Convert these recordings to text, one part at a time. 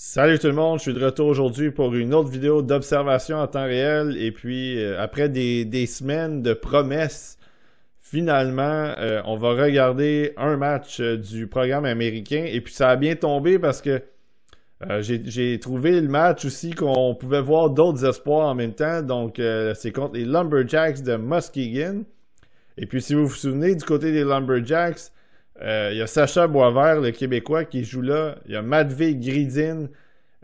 Salut tout le monde, je suis de retour aujourd'hui pour une autre vidéo d'observation en temps réel. Et puis, euh, après des, semaines de promesses, finalement, euh, on va regarder un match euh, du programme américain. Et puis, ça a bien tombé parce que j'ai trouvé le match aussi qu'on pouvait voir d'autres espoirs en même temps. Donc, c'est contre les Lumberjacks de Muskegon. Et puis, si vous vous souvenez, du côté des Lumberjacks, il euh, y a Sacha Boisvert, le Québécois, qui joue là. Il y a Matvey Gridin.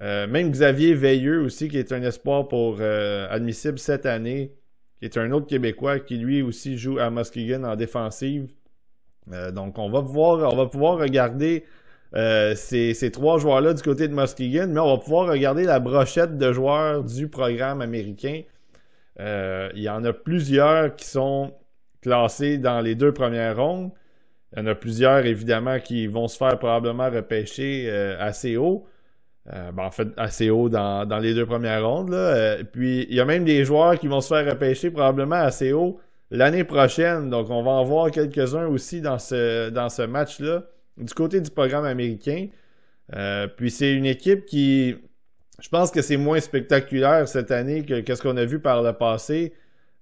Euh, même Xavier Veilleux aussi, qui est un espoir pour euh, admissible cette année, qui est un autre Québécois qui lui aussi joue à Muskegon en défensive. donc on va pouvoir, on va pouvoir regarder ces, ces, trois joueurs-là du côté de Muskegon, mais on va pouvoir regarder la brochette de joueurs du programme américain. il y en a plusieurs qui sont classés dans les deux premières rondes. Il y en a plusieurs, évidemment, qui vont se faire probablement repêcher euh, assez haut. Euh, ben, en fait, assez haut dans, dans les deux premières rondes. Là. Euh, puis, il y a même des joueurs qui vont se faire repêcher probablement assez haut l'année prochaine. Donc, on va en voir quelques-uns aussi dans ce, dans ce match-là, du côté du programme américain. Euh, puis, c'est une équipe qui, je pense que c'est moins spectaculaire cette année que, que ce qu'on a vu par le passé.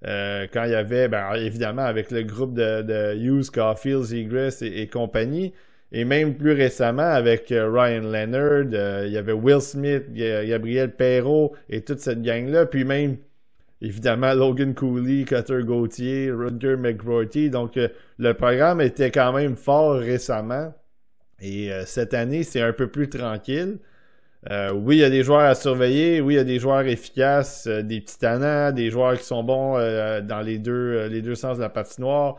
Euh, quand il y avait, ben, évidemment, avec le groupe de, Hughes, Caulfield, egress et, et, compagnie, et même plus récemment avec euh, Ryan Leonard, euh, il y avait Will Smith, Gabriel Perrault et toute cette gang-là, puis même, évidemment, Logan Cooley, Cutter Gauthier, Rutger McGroarty. Donc, le programme était quand même fort récemment, et cette année, c'est un peu plus tranquille. Euh, oui, il y a des joueurs à surveiller. Oui, il y a des joueurs efficaces, euh, des petits tannants, des joueurs qui sont bons euh, dans les deux, les deux sens de la patinoire.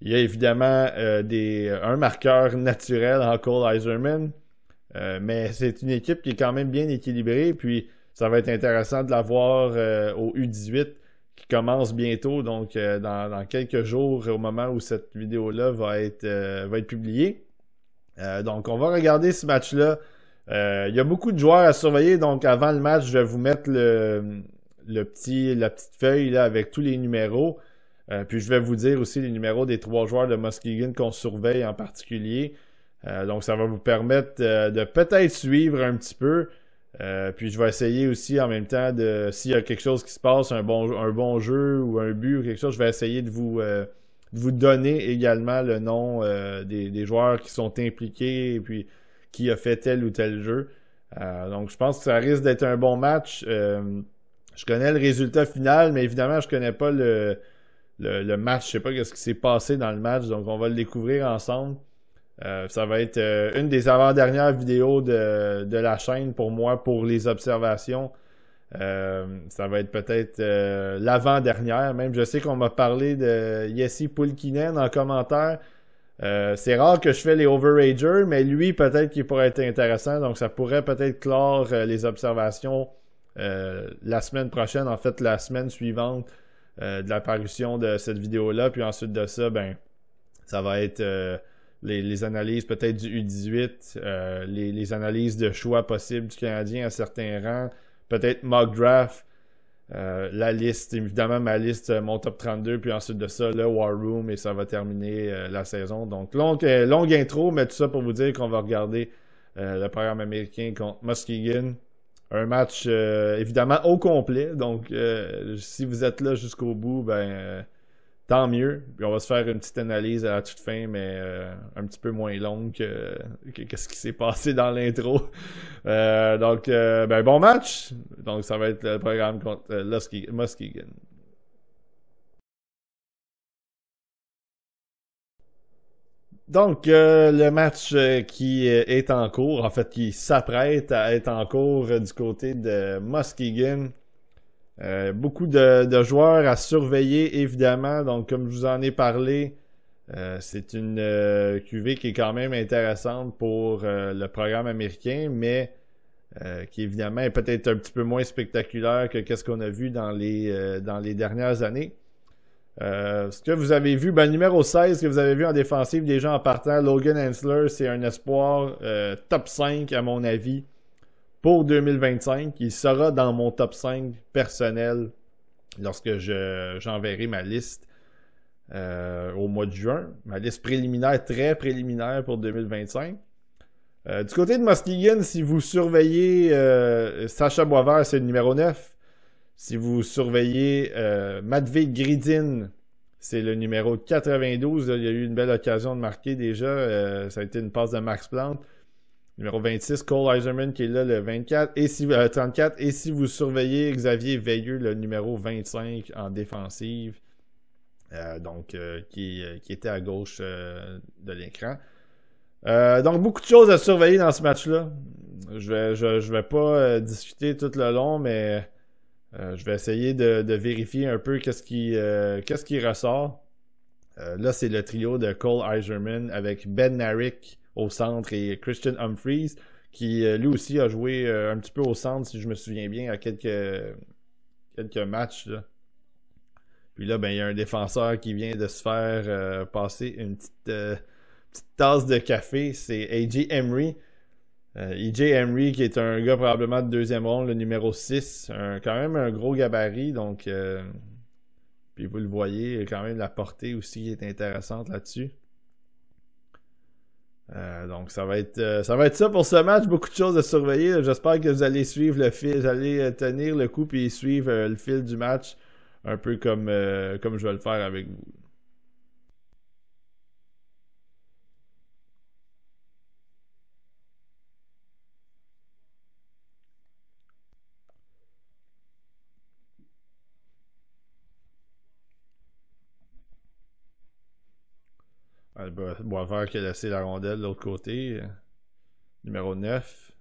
Il y a évidemment des, un marqueur naturel en Cole Iserman. mais c'est une équipe qui est quand même bien équilibrée. Puis ça va être intéressant de la voir au U18 qui commence bientôt, donc dans, dans, quelques jours au moment où cette vidéo-là va être, va être publiée. donc on va regarder ce match-là euh, il y a beaucoup de joueurs à surveiller, donc avant le match, je vais vous mettre le, le petit, la petite feuille là, avec tous les numéros. Euh, puis je vais vous dire aussi les numéros des trois joueurs de Muskegon qu'on surveille en particulier. Euh, donc ça va vous permettre de peut-être suivre un petit peu. puis je vais essayer aussi en même temps de s'il y a quelque chose qui se passe, un bon, un bon jeu ou un but ou quelque chose, je vais essayer de vous, vous donner également le nom des, des, joueurs qui sont impliqués puis qui a fait tel ou tel jeu. Euh, donc, je pense que ça risque d'être un bon match. Euh, je connais le résultat final, mais évidemment, je connais pas le, le, match. Je sais pas ce qui s'est passé dans le match, donc on va le découvrir ensemble. Euh, ça va être une des avant-dernières vidéos de, de, la chaîne pour moi pour les observations. ça va être peut-être l'avant-dernière. Même je sais qu'on m'a parlé de Yessi Poulkinen en commentaire. Euh, c'est rare que je fais les Overagers, mais lui, peut-être qu'il pourrait être intéressant. Donc, ça pourrait peut-être clore euh, les observations euh, la semaine prochaine, en fait, la semaine suivante de l'apparition de cette vidéo-là. Puis ensuite de ça, ben, ça va être les, analyses peut-être du U18, les, les, analyses de choix possibles du Canadien à certains rangs, peut-être mock draft euh, la liste, évidemment, ma liste, euh, mon top 32, puis ensuite de ça, le War Room, et ça va terminer euh, la saison. Donc, longue, longue intro, mais tout ça pour vous dire qu'on va regarder le programme américain contre Muskegon. Un match, évidemment, au complet. Donc, si vous êtes là jusqu'au bout, ben, tant mieux. Puis on va se faire une petite analyse à la toute fin, mais euh, un petit peu moins longue que, ce qui s'est passé dans l'intro. Euh, donc, euh, ben, bon match. Donc, ça va être le programme contre Muskegon. Donc, le match qui est en cours, en fait, qui s'apprête à être en cours du côté de Muskegon euh, beaucoup de, joueurs à surveiller, évidemment. Donc, comme je vous en ai parlé, euh, c'est une euh, QV qui est quand même intéressante pour le programme américain, mais qui évidemment est peut-être un petit peu moins spectaculaire que ce qu'on a vu dans les, dans les dernières années. ce que vous avez vu, ben, numéro 16, que vous avez vu en défensive des gens en partant, Logan Hensler, c'est un espoir top 5 à mon avis pour 2025. Il sera dans mon top 5 personnel lorsque j'enverrai ma liste euh, au mois de juin. Ma liste préliminaire, très préliminaire pour 2025. Euh, du côté de Muskegon, si vous surveillez euh, Sacha Boisvert, c'est le numéro 9. Si vous surveillez Matvey Gridin, c'est le numéro 92. il y a eu une belle occasion de marquer déjà. ça a été une passe de Max Plante. Numéro 26, Cole Eiserman qui est là le 24 et si, 34. Euh, et si vous surveillez Xavier Veilleux, le numéro 25 en défensive, euh, donc euh, qui, qui, était à gauche de l'écran. donc beaucoup de choses à surveiller dans ce match-là. Je vais, je, je vais pas discuter tout le long, mais je vais essayer de, vérifier un peu qu'est-ce qui, qu'est-ce qui ressort. là, c'est le trio de Cole Eiserman avec Ben Narick au centre et Christian Humphreys, qui euh, lui aussi a joué euh, un petit peu au centre, si je me souviens bien, à quelques, quelques matchs. Puis là, ben, il y a un défenseur qui vient de se faire euh, passer une petite, tasse de café. C'est AJ Emery. AJ Emery, qui est un gars probablement de deuxième ronde, le numéro 6. quand même un gros gabarit. Donc, puis vous le voyez, quand même la portée aussi qui est intéressante là-dessus. Euh, donc ça va être euh, ça va être ça pour ce match, beaucoup de choses à surveiller. J'espère que vous allez suivre le fil, vous allez euh, tenir le coup et suivre le fil du match un peu comme comme je vais le faire avec vous. boisvert qui a laissé la rondelle de l'autre côté. Euh, numéro 9.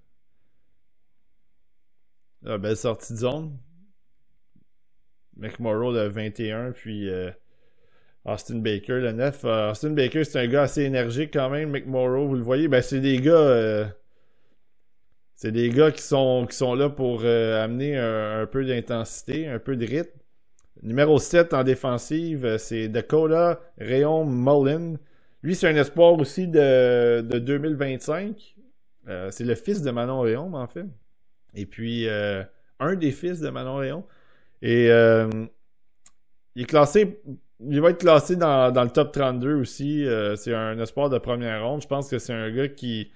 La belle sortie de zone. McMorrow le 21, puis euh, Austin Baker le 9. Euh, Austin Baker, c'est un gars assez énergique quand même. McMorrow, vous le voyez, ben, c'est des gars. c'est des gars qui sont, qui sont là pour amener un, un peu d'intensité, un peu de rythme. Numéro 7 en défensive, c'est Dakota Rayon Mullen. Lui, c'est un espoir aussi de, de 2025. Euh, c'est le fils de Manon Réon, en fait. Et puis, euh, un des fils de Manon Réon. Et euh, il est classé. Il va être classé dans, le top 32 aussi. c'est un espoir de première ronde. Je pense que c'est un gars qui,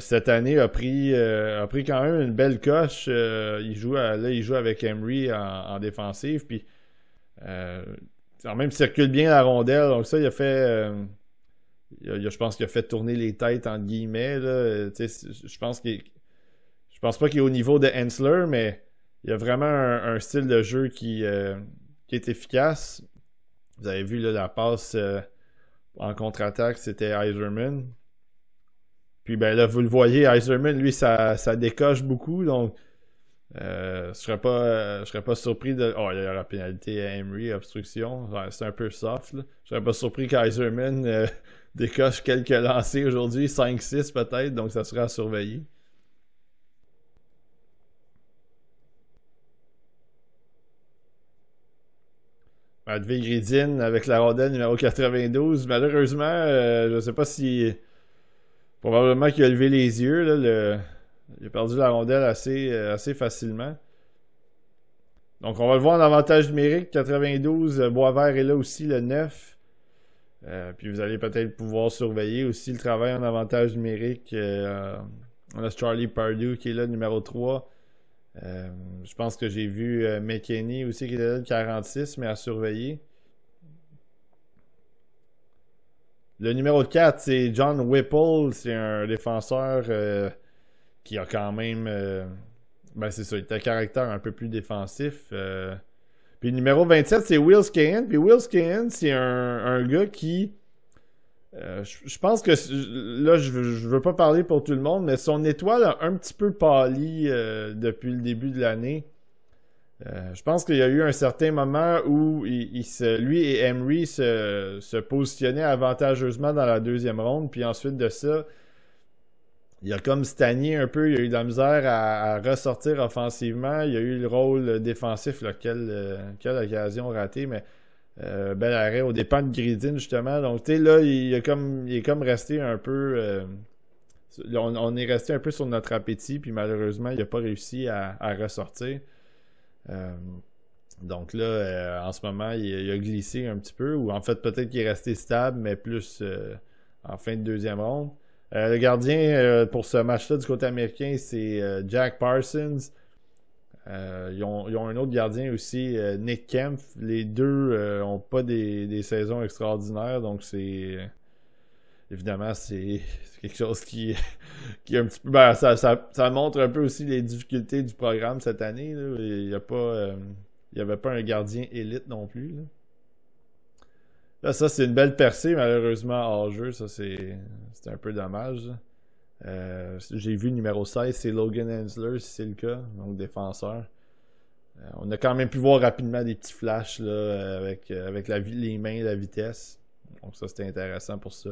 cette année, a pris, a pris quand même une belle coche. il joue là, il joue avec Emery en, défensive. Puis, quand même, circule bien la rondelle. Donc, ça, il a fait je pense qu'il a fait tourner les têtes entre guillemets. Je pense Je pense pas qu'il est au niveau de Hensler, mais il y a vraiment un, style de jeu qui, euh, qui est efficace. Vous avez vu la passe euh, en contre-attaque, c'était Eiserman. Puis ben là, vous le voyez, Eiserman, lui, ça, ça décoche beaucoup. Donc euh, je serais pas. je serais pas surpris de. Oh, il y a la pénalité à Emery, obstruction. c'est un peu soft. Je serais pas surpris qu'Eiserman décoche quelques lancers aujourd'hui, 5-6 peut-être, donc ça sera à surveiller. Advi avec la rondelle numéro 92. Malheureusement, euh, je ne sais pas si. Probablement qu'il a levé les yeux. Là, le... Il a perdu la rondelle assez, euh, assez facilement. Donc, on va le voir en avantage numérique. 92, vert est là aussi, le 9. Euh, puis vous allez peut-être pouvoir surveiller aussi le travail en avantage numérique. Euh, on a Charlie Pardue qui est là, numéro 3. Euh, je pense que j'ai vu McKinney aussi qui est là, le 46, mais à surveiller. Le numéro 4, c'est John Whipple. C'est un défenseur qui a quand même. ben, c'est ça, il a un caractère un peu plus défensif. Puis numéro 27, c'est Will Scan. Puis Will Scan, c'est un, un, gars qui. Euh, je, pense que là, je, je veux pas parler pour tout le monde, mais son étoile a un petit peu pâli euh, depuis le début de l'année. Euh, je pense qu'il y a eu un certain moment où il, lui et Emery se, se, positionnaient avantageusement dans la deuxième ronde, puis ensuite de ça, il a comme stagné un peu, il a eu de la misère à, ressortir offensivement, il a eu le rôle défensif, euh, quelle, occasion ratée, mais euh, bel arrêt au dépens de Gridin justement. Donc tu sais là, il, a comme, il est comme resté un peu, euh, on, est resté un peu sur notre appétit, puis malheureusement il n'a pas réussi à, ressortir. donc là, en ce moment, il, a glissé un petit peu, ou en fait peut-être qu'il est resté stable, mais plus en fin de deuxième ronde. Euh, le gardien euh, pour ce match-là du côté américain, c'est euh, Jack Parsons. Ils ont, un autre gardien aussi, Nick Kempf. Les deux n'ont pas des, saisons extraordinaires, donc c'est évidemment, c'est quelque chose qui, qui est un petit peu. Ben, ça, ça, montre un peu aussi les difficultés du programme cette année. Il n'y a pas. il n'y avait pas un gardien élite non plus. Là. Là, ça, c'est une belle percée, malheureusement, hors jeu. Ça, c'est un peu dommage. Euh, j'ai vu le numéro 16, c'est Logan Hensler, si c'est le cas, donc défenseur. Euh, on a quand même pu voir rapidement des petits flashs là, avec, avec la, les mains, et la vitesse. Donc, ça, c'était intéressant pour ça.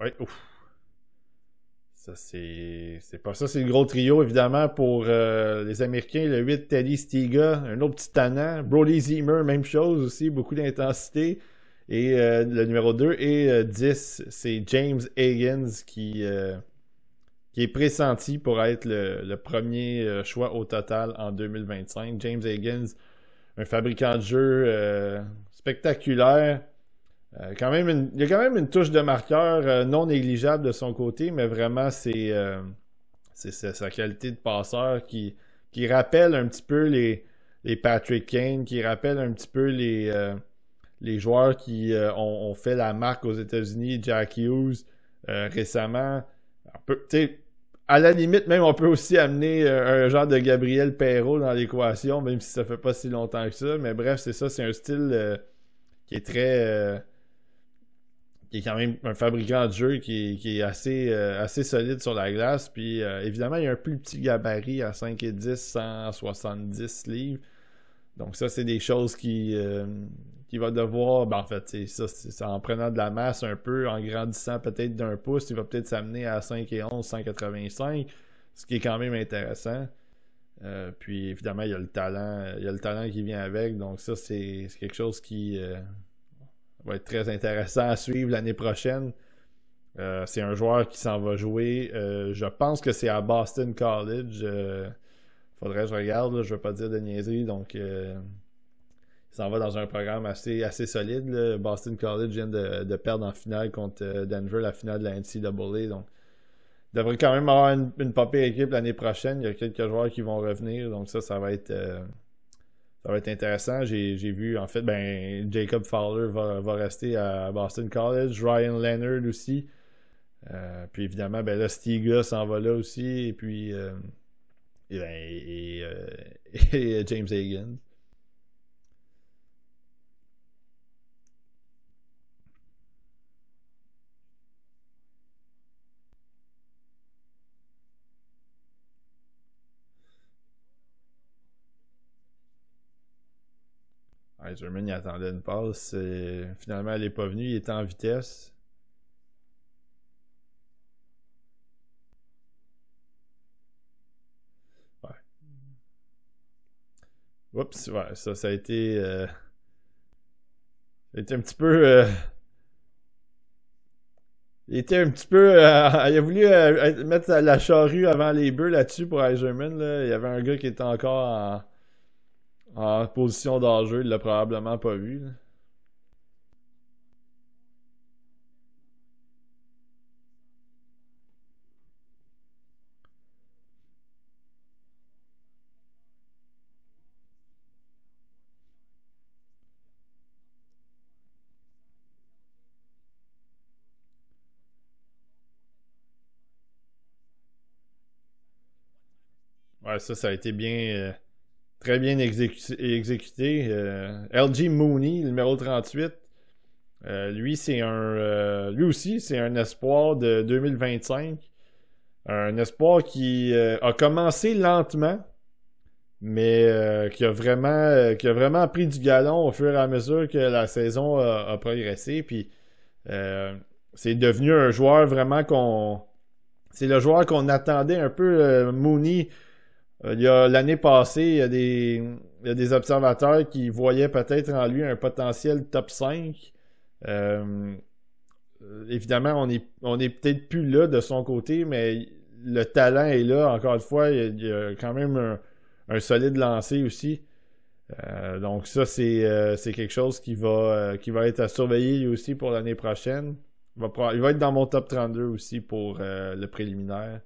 Ouais, ouf. Ça, c'est pas ça. C'est le gros trio, évidemment, pour euh, les Américains. Le 8, Teddy Stiga, un autre petit tannant. Brody Zimmer, même chose aussi, beaucoup d'intensité. Et euh, le numéro 2 et 10, euh, c'est James Higgins qui, qui est pressenti pour être le, le premier choix au total en 2025. James Higgins, un fabricant de jeux spectaculaire. Euh, quand même il y a quand même une touche de marqueur euh, non négligeable de son côté, mais vraiment, c'est euh, sa qualité de passeur qui, qui rappelle un petit peu les, les Patrick Kane, qui rappelle un petit peu les, les joueurs qui ont, fait la marque aux États-Unis, Jack Hughes récemment. Un à la limite, même, on peut aussi amener un genre de Gabriel Perrault dans l'équation, même si ça fait pas si longtemps que ça. Mais bref, c'est ça, c'est un style qui est très qui est quand même un fabricant de jeux qui est, qui est assez, euh, assez solide sur la glace. Puis euh, évidemment, il y a un plus petit gabarit à 5 et 10, 170 livres. Donc ça, c'est des choses qui, euh, qui va devoir, ben, en fait, ça, en prenant de la masse un peu, en grandissant peut-être d'un pouce, il va peut-être s'amener à 5 et 11, 185, ce qui est quand même intéressant. puis évidemment, il y a le talent, il y a le talent qui vient avec. Donc ça, c'est quelque chose qui, va être très intéressant à suivre l'année prochaine. Euh, c'est un joueur qui s'en va jouer. Euh, je pense que c'est à Boston College. Euh, faudrait que je regarde, je ne veux pas dire de niaiserie. Donc, il s'en va dans un programme assez, solide. Boston College vient de, perdre en finale contre Denver, la finale de la NCAA. Donc, il devrait quand même avoir une, une équipe l'année prochaine. Il y a quelques joueurs qui vont revenir. Donc, ça, ça va être ça va être intéressant. J'ai vu, en fait, ben, Jacob Fowler va, va rester à Boston College, Ryan Leonard aussi. Euh, puis évidemment, ben là, s'en va là aussi. Et puis, euh, et, ben, euh, James Higgins. German, il attendait une passe. finalement, elle n'est pas venue. Il était en vitesse. Ouais. Oups, ouais, ça, ça a été. Euh... un petit peu. Euh, il était un petit peu. Euh, il a voulu euh, mettre la charrue avant les bœufs là-dessus pour Eiserman. Là. Il y avait un gars qui était encore en, en position d'enjeu, il l'a probablement pas vu. Ouais, ça, ça a été bien. Euh, Très bien exécuté. Euh, LG Mooney, numéro 38. Euh, lui, c'est un. Euh, lui aussi, c'est un espoir de 2025. Un espoir qui a commencé lentement, mais qui, a vraiment, qui a vraiment pris du galon au fur et à mesure que la saison a, progressé. Puis c'est devenu un joueur vraiment qu'on. C'est le joueur qu'on attendait un peu. Mooney euh, l'année passée, il y a, des, observateurs qui voyaient peut-être en lui un potentiel top 5. Euh, évidemment, on est, peut-être plus là de son côté, mais le talent est là. Encore une fois, il y a, quand même un, solide lancer aussi. Euh, donc ça, c'est quelque chose qui va, être à surveiller aussi pour l'année prochaine. il va, être dans mon top 32 aussi pour le préliminaire.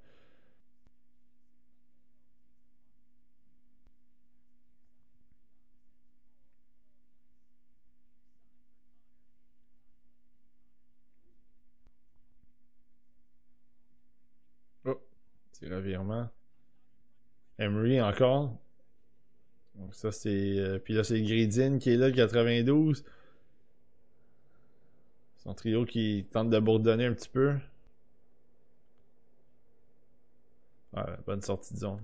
Emery encore. ça c'est. Euh, puis là c'est Gridin qui est là, 92. Son trio qui tente de bourdonner un petit peu. bonne sortie de zone.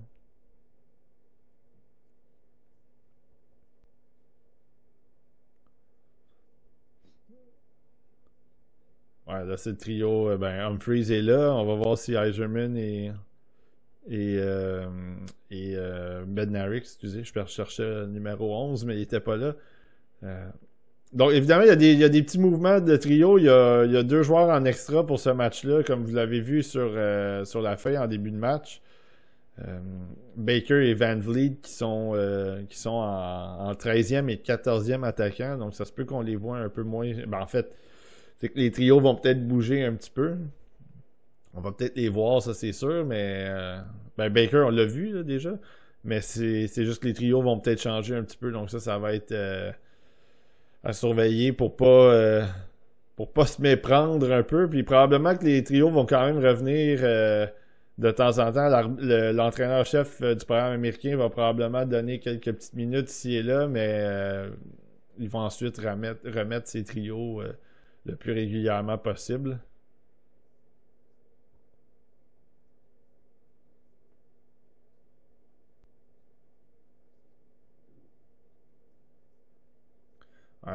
Ouais, là c'est le trio. Euh, ben Humphries est là. On va voir si Eiserman est. Et, euh, et euh, ben excusez, je cherchais le numéro 11, mais il n'était pas là. Euh, donc, évidemment, il y, a des, y, a des, petits mouvements de trio. Il y a, deux joueurs en extra pour ce match-là, comme vous l'avez vu sur, sur la feuille en début de match. Baker et Van Vliet qui sont, qui sont en, 13e et 14e attaquants. Donc, ça se peut qu'on les voit un peu moins. Ben, en fait, c'est que les trios vont peut-être bouger un petit peu on va peut-être les voir, ça c'est sûr, mais euh, ben Baker, on l'a vu déjà. Mais c'est juste que les trios vont peut-être changer un petit peu, donc ça, ça va être euh, à surveiller pour pas euh, pour pas se méprendre un peu. Puis probablement que les trios vont quand même revenir de temps en temps. L'entraîneur-chef du programme américain va probablement donner quelques petites minutes ici et là, mais ils vont ensuite remettre, remettre ces trios le plus régulièrement possible.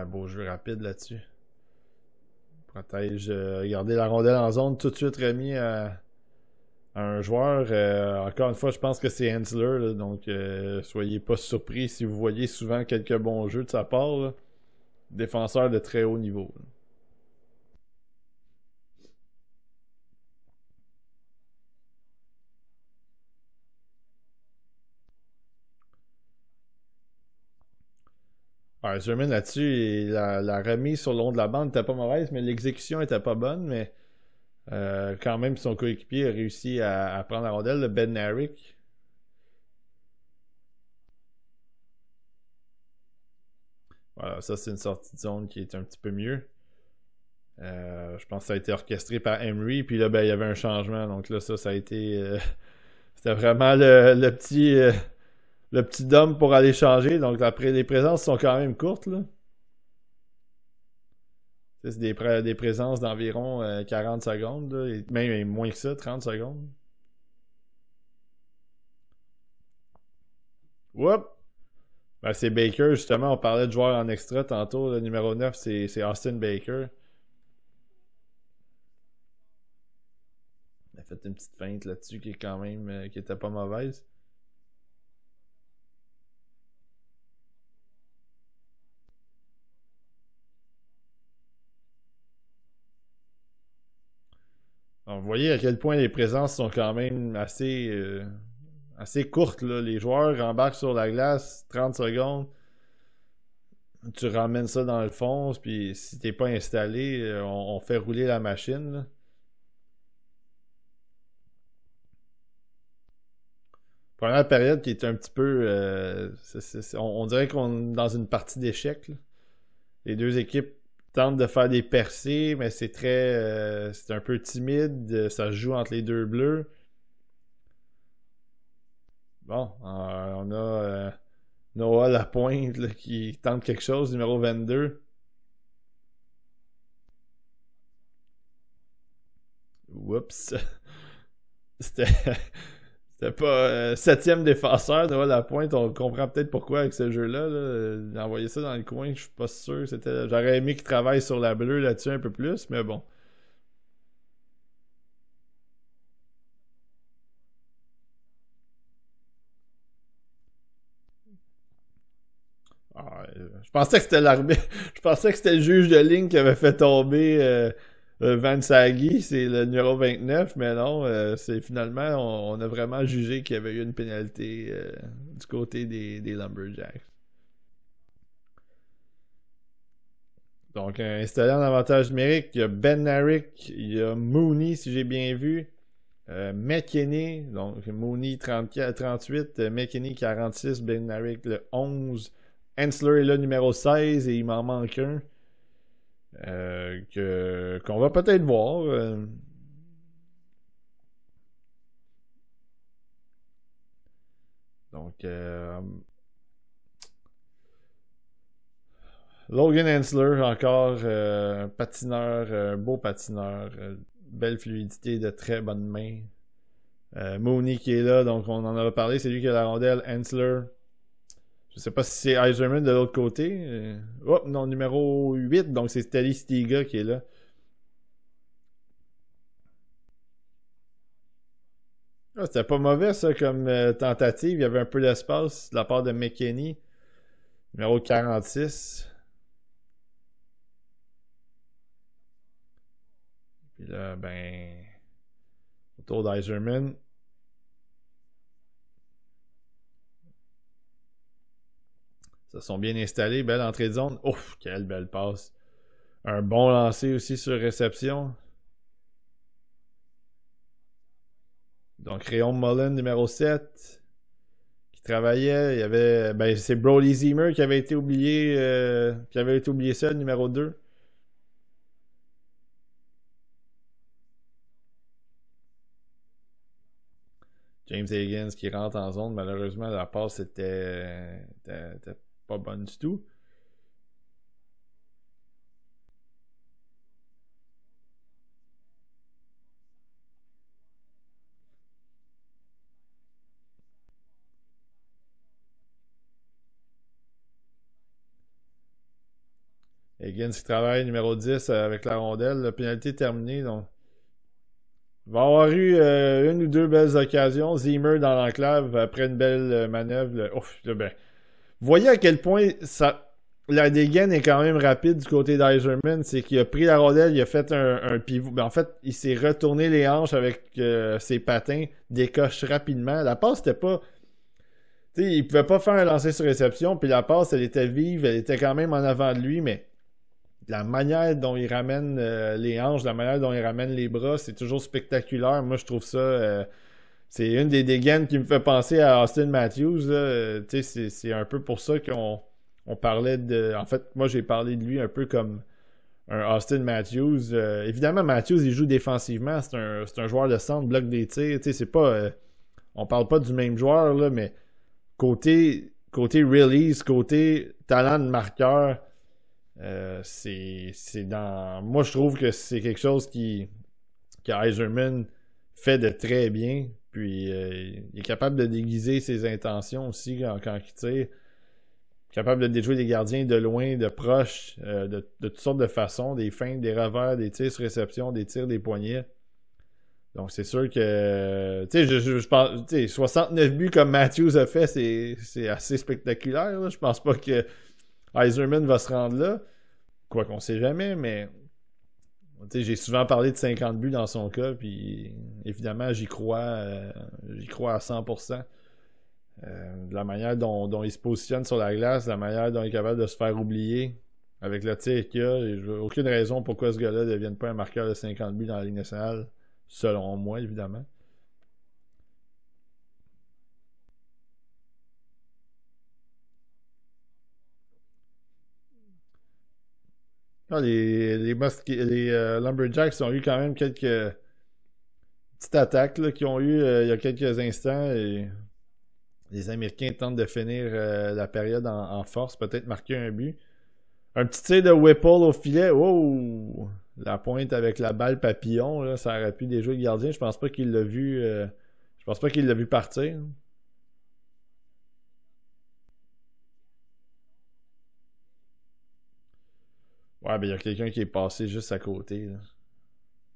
beau jeu rapide là-dessus. Protège. regardez euh, la rondelle en zone. Tout de suite remis à, un joueur. Euh, encore une fois, je pense que c'est Hensler donc, euh, soyez pas surpris si vous voyez souvent quelques bons jeux de sa part. Défenseur de très haut niveau. Ouais, là-dessus. La, remise sur le long de la bande n'était pas mauvaise, mais l'exécution n'était pas bonne. Mais euh, quand même, son coéquipier a réussi à, prendre la rondelle, le Ben Narrick. Voilà, ça c'est une sortie de zone qui est un petit peu mieux. Euh, je pense que ça a été orchestré par Emery, puis là, ben, il y avait un changement. Donc là, ça, ça a été. Euh, c'était vraiment le petit le petit dôme pour aller changer. Donc après, les présences sont quand même courtes. Là. C'est des, présences d'environ 40 euh, secondes, même moins que ça, 30 secondes. Ben, c'est Baker, justement. On parlait de joueur en extra tantôt. Le numéro 9, c'est Austin Baker. Il a fait une petite feinte là-dessus qui est quand même euh, qui était pas mauvaise. voyez à quel point les présences sont quand même assez, euh, assez courtes. Les joueurs embarquent sur la glace 30 secondes. Tu ramènes ça dans le fond, puis si t'es pas installé, euh, on, fait rouler la machine. Première période qui est un petit peu. Euh, on, on, dirait qu'on est dans une partie d'échec. Les deux équipes tente de faire des percées, mais c'est très. Euh, c'est un peu timide. Euh, ça se joue entre les deux bleus. Bon, euh, on a Noah Lapointe pointe qui tente quelque chose, numéro 22. Oups. C'était. C'était pas euh, septième défenseur de la pointe. On comprend peut-être pourquoi avec ce jeu-là. a envoyé ça dans le coin, je suis pas sûr. C'était... J'aurais aimé qu'il travaille sur la bleue là-dessus un peu plus, mais bon. Ah, euh, je pensais que c'était l'arbitre. Je pensais que c'était le juge de ligne qui avait fait tomber. Euh, euh, Van Sagi, c'est le numéro 29, mais non, euh, c'est finalement, on, a vraiment jugé qu'il y avait eu une pénalité euh, du côté des, Lumberjacks. Donc, installé en avantage numérique, il y a Ben Narrick, il y a Mooney, si j'ai bien vu, McKenney, McKinney, donc Mooney 34, 38, McKinney 46, Ben Narrick le 11, Hensler est le numéro 16 et il m'en manque un. Euh, que, qu'on va peut-être voir. Euh. Donc, euh, Logan Hensler, encore un patineur, beau patineur, belle fluidité, de très bonnes mains. Mooney qui est là, donc on en a parlé, c'est lui qui a la rondelle. Hensler, je sais pas si c'est Iserman de l'autre côté. Oh, non, numéro 8, donc c'est Stelly Stiga qui est là. Ah, c'était pas mauvais ça comme euh, tentative. Il y avait un peu d'espace de la part de McKinney. Numéro 46. Puis là, ben. Autour d'Eiserman. Ça sont bien installés. Belle entrée de zone. Ouf, quelle belle passe. Un bon lancer aussi sur réception. Donc, Rayon Mullen, numéro 7, qui travaillait. Il y avait. Ben, c'est Broly Zimmer qui avait été oublié. Euh, qui avait été oublié seul, numéro 2. James Higgins qui rentre en zone. Malheureusement, la passe était pas bonne du tout. Higgins qui travaille, numéro 10 euh, avec la rondelle. La pénalité terminée. Donc, il va avoir eu euh, une ou deux belles occasions. Zimmer dans l'enclave après une belle euh, manœuvre. Ouf, ben, Voyez à quel point ça, la dégaine est quand même rapide du côté d'Eiserman. C'est qu'il a pris la rodelle, il a fait un, pivot. Ben, en fait, il s'est retourné les hanches avec euh, ses patins, décoche rapidement. La passe n'était pas. Tu sais, il pouvait pas faire un lancer sur réception, puis la passe, elle était vive, elle était quand même en avant de lui, mais la manière dont il ramène euh, les hanches, la manière dont il ramène les bras, c'est toujours spectaculaire. Moi, je trouve ça. Euh, c'est une des dégaines qui me fait penser à Austin Matthews. Euh, c'est un peu pour ça qu'on on parlait de. En fait, moi, j'ai parlé de lui un peu comme un Austin Matthews. Euh, évidemment, Matthews, il joue défensivement. C'est un, un, joueur de centre, bloc des tirs. C'est pas. Euh, on parle pas du même joueur, là, mais côté, côté release, côté talent de marqueur, c'est dans. Moi, je trouve que c'est quelque chose qui. que Eiserman fait de très bien puis euh, il est capable de déguiser ses intentions aussi quand, quand il tire. Capable de déjouer des gardiens de loin, de proche, euh, de, toutes sortes de façons, des feintes, des revers, des tirs sur réception, des tirs des poignets. Donc c'est sûr que tu sais 69 buts comme Matthews a fait, c'est assez spectaculaire. Là. Je pense pas que Eiserman va se rendre là. Quoi qu'on sait jamais, mais j'ai souvent parlé de 50 buts dans son cas, puis évidemment, j'y crois, euh, j'y crois à 100%. Euh, de la manière dont, il se positionne sur la glace, de la manière dont il est capable de se faire oublier avec le tir qu'il a, aucune raison pourquoi ce gars-là ne devienne pas un marqueur de 50 buts dans la Ligue nationale, selon moi, évidemment. Ah, les, les euh, Lumberjacks ont eu quand même quelques petites attaques qu'ils ont eu euh, il y a quelques instants. Et les Américains tentent de finir euh, la période en, force, peut-être marquer un but. Un petit tir de Whipple au filet. oh La pointe avec la balle papillon, ça aurait pu déjouer le gardien. Je pense pas qu'il l'a vu. je pense pas qu'il l'a vu partir. Ouais, ben il y a quelqu'un qui est passé juste à côté.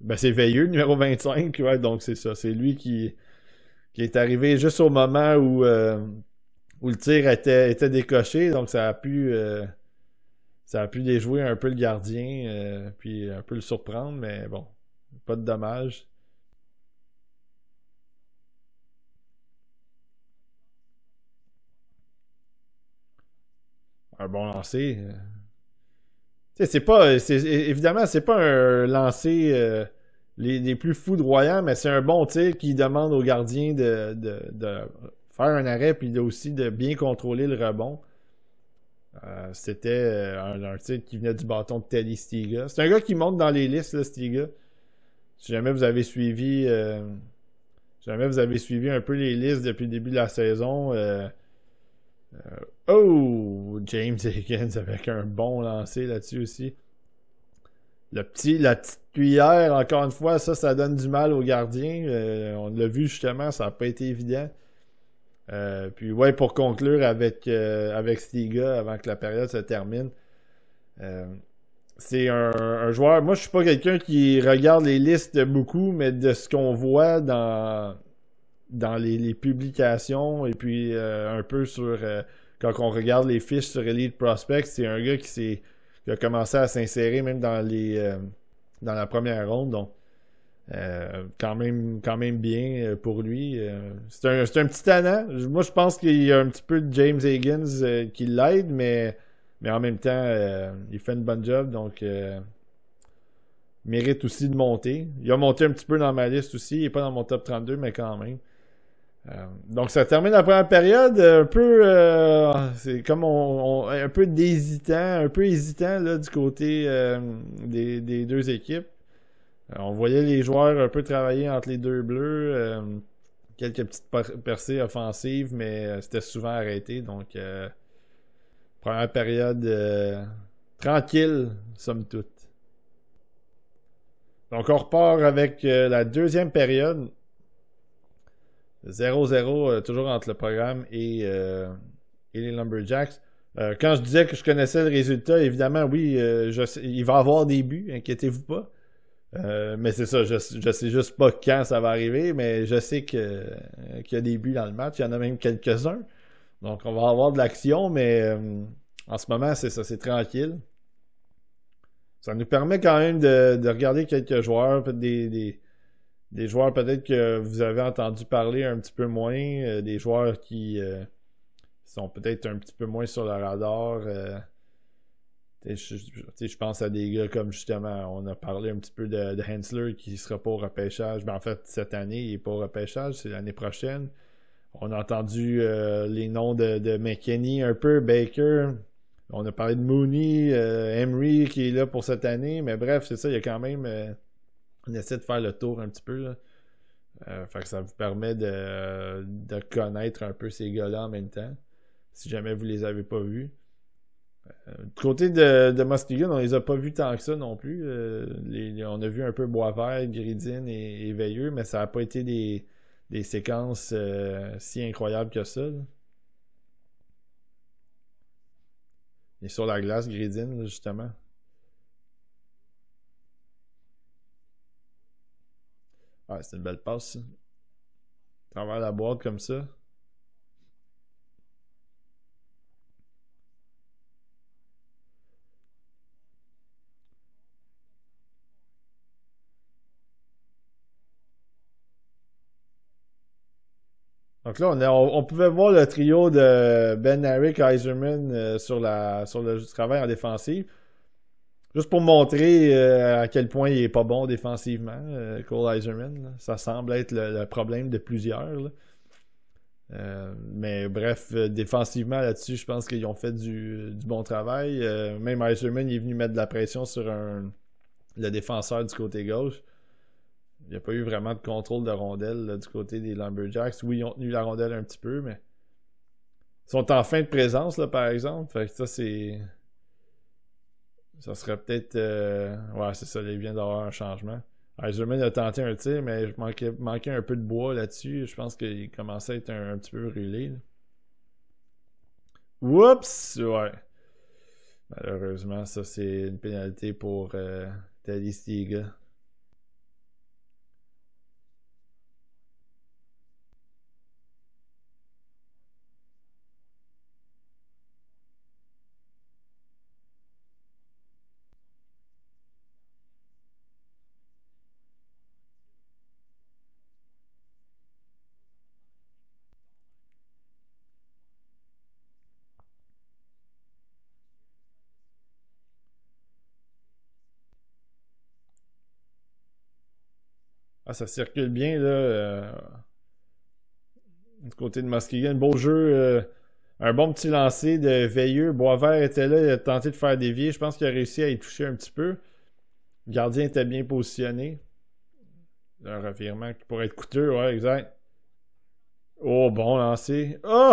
Ben c'est Veilleux, numéro 25, ouais, donc c'est ça. C'est lui qui, qui est arrivé juste au moment où, euh, où le tir était, était décoché, donc ça a pu. Euh, ça a pu déjouer un peu le gardien, euh, puis un peu le surprendre, mais bon, pas de dommage. Un bon lancer c'est pas. Euh, c'est, évidemment, c'est pas un lancer euh, les, les, plus foudroyants, mais c'est un bon tir qui demande aux gardiens de, de, faire un arrêt puis aussi de bien contrôler le rebond. Euh, c'était un, tir qui venait du bâton de Teddy Stiga. C'est un gars qui monte dans les listes, là, Stiga. Si jamais vous avez suivi. si jamais vous avez suivi un peu les listes depuis le début de la saison. Euh, oh! James Higgins avec un bon lancer là-dessus aussi. Le petit, la petite cuillère, encore une fois, ça, ça donne du mal aux gardiens. Euh, on l'a vu justement, ça n'a pas été évident. Euh, puis ouais, pour conclure avec, euh, Stiga avant que la période se termine. c'est un, un, joueur. Moi, je suis pas quelqu'un qui regarde les listes beaucoup, mais de ce qu'on voit dans, dans les, publications et puis euh, un peu sur euh, quand on regarde les fiches sur Elite Prospect, c'est un gars qui s'est qui a commencé à s'insérer même dans les euh, dans la première ronde donc quand même quand même bien pour lui. c'est un, petit talent. Moi je pense qu'il y a un petit peu de James Higgins qui l'aide mais mais en même temps il fait une bonne job donc mérite aussi de monter. Il a monté un petit peu dans ma liste aussi, il n'est pas dans mon top 32 mais quand même. Euh, donc ça termine la première période euh, un peu euh, ah, c'est comme on, un peu hésitant un peu hésitant là, du côté des, des, deux équipes. on voyait les joueurs un peu travailler entre les deux bleus, quelques petites percées offensives, mais c'était souvent arrêté. Donc première période tranquille, somme toute. Donc on repart avec la deuxième période. 0-0, euh, toujours entre le programme et, euh, et les Lumberjacks. Euh, quand je disais que je connaissais le résultat, évidemment, oui, il va y avoir des buts, inquiétez-vous pas. mais c'est ça, je, ne sais juste pas quand ça va arriver, mais je sais qu'il y a des buts dans le match. Il y en a même quelques-uns. Donc, on va avoir de l'action, mais en ce moment, c'est ça, c'est tranquille. Ça nous permet quand même de, regarder quelques joueurs, des, des, des joueurs peut-être que vous avez entendu parler un petit peu moins, euh, des joueurs qui euh, sont peut-être un petit peu moins sur le radar. Euh, je pense à des gars comme justement, on a parlé un petit peu de, Hensler qui ne sera pas au repêchage. Mais ben, en fait, cette année, il n'est pas au repêchage, c'est l'année prochaine. On a entendu les noms de, de McKinney un peu, Baker. On a parlé de Mooney, Emery qui est là pour cette année. Mais bref, c'est ça, il y a quand même on essaie de faire le tour un petit peu. Là. Euh, ça vous permet de, de connaître un peu ces gars-là en même temps, si jamais vous les avez pas vus. Euh, du côté de, de on on les a pas vus tant que ça non plus. Euh, on a vu un peu Boisvert, vert, et, et, Veilleux, mais ça n'a pas été des, des séquences si incroyables que ça. Et sur la glace, Gridine, justement. c'est une belle passe, ça. Travers la boîte comme ça. Donc là, on, pouvait voir le trio de Ben Eric Eiserman euh, sur, la, sur le travail en défensive. Juste pour montrer euh, à quel point il est pas bon défensivement, euh, Cole Iserman. Ça semble être le, problème de plusieurs. Euh, mais bref, défensivement là-dessus, je pense qu'ils ont fait du, bon travail. même Iserman est venu mettre de la pression sur le défenseur du côté gauche. Il n'y a pas eu vraiment de contrôle de rondelle du côté des Lumberjacks. Oui, ils ont tenu la rondelle un petit peu, mais ils sont en fin de présence, là, par exemple. ça, c'est ça serait peut-être. Euh, ouais, c'est ça, il vient d'avoir un changement. J'ai a tenté un tir, mais je manquais, manquait un peu de bois là-dessus. Je pense qu'il commençait à être un, petit peu brûlé. Oups! Ouais. Malheureusement, ça, c'est une pénalité pour euh, Stig Ah, ça circule bien, là. Euh, du côté de Un Beau jeu. Euh, un bon petit lancer de Veilleux. Boisvert était là, il a tenté de faire dévier. Je pense qu'il a réussi à y toucher un petit peu. Le gardien était bien positionné. Un revirement qui pourrait être coûteux, ouais, exact. Oh, bon lancer. Oh!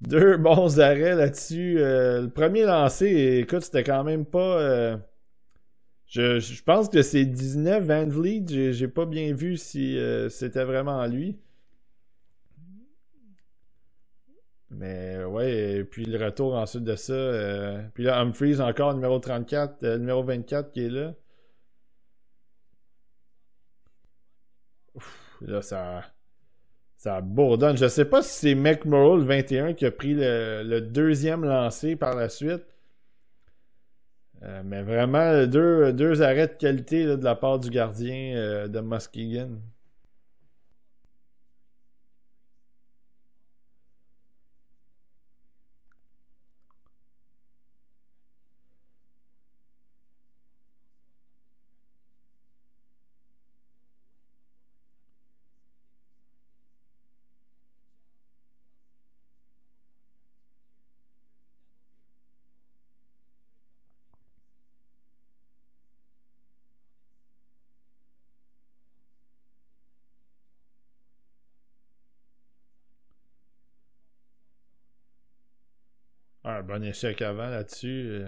Deux bons arrêts là-dessus. Euh, le premier lancé, écoute, c'était quand même pas. Je, pense que c'est 19 Van Vliet. J'ai, pas bien vu si euh, c'était vraiment lui. Mais ouais, puis le retour ensuite de ça. Euh, puis là, Humphreys encore, numéro 34, euh, numéro 24 qui est là. là, ça. Ça bourdonne. Je sais pas si c'est McMurrow, 21, qui a pris le deuxième lancé par la suite. Euh, mais vraiment, deux, deux arrêts de qualité de la part du gardien euh, de Muskegon. échec avant là-dessus.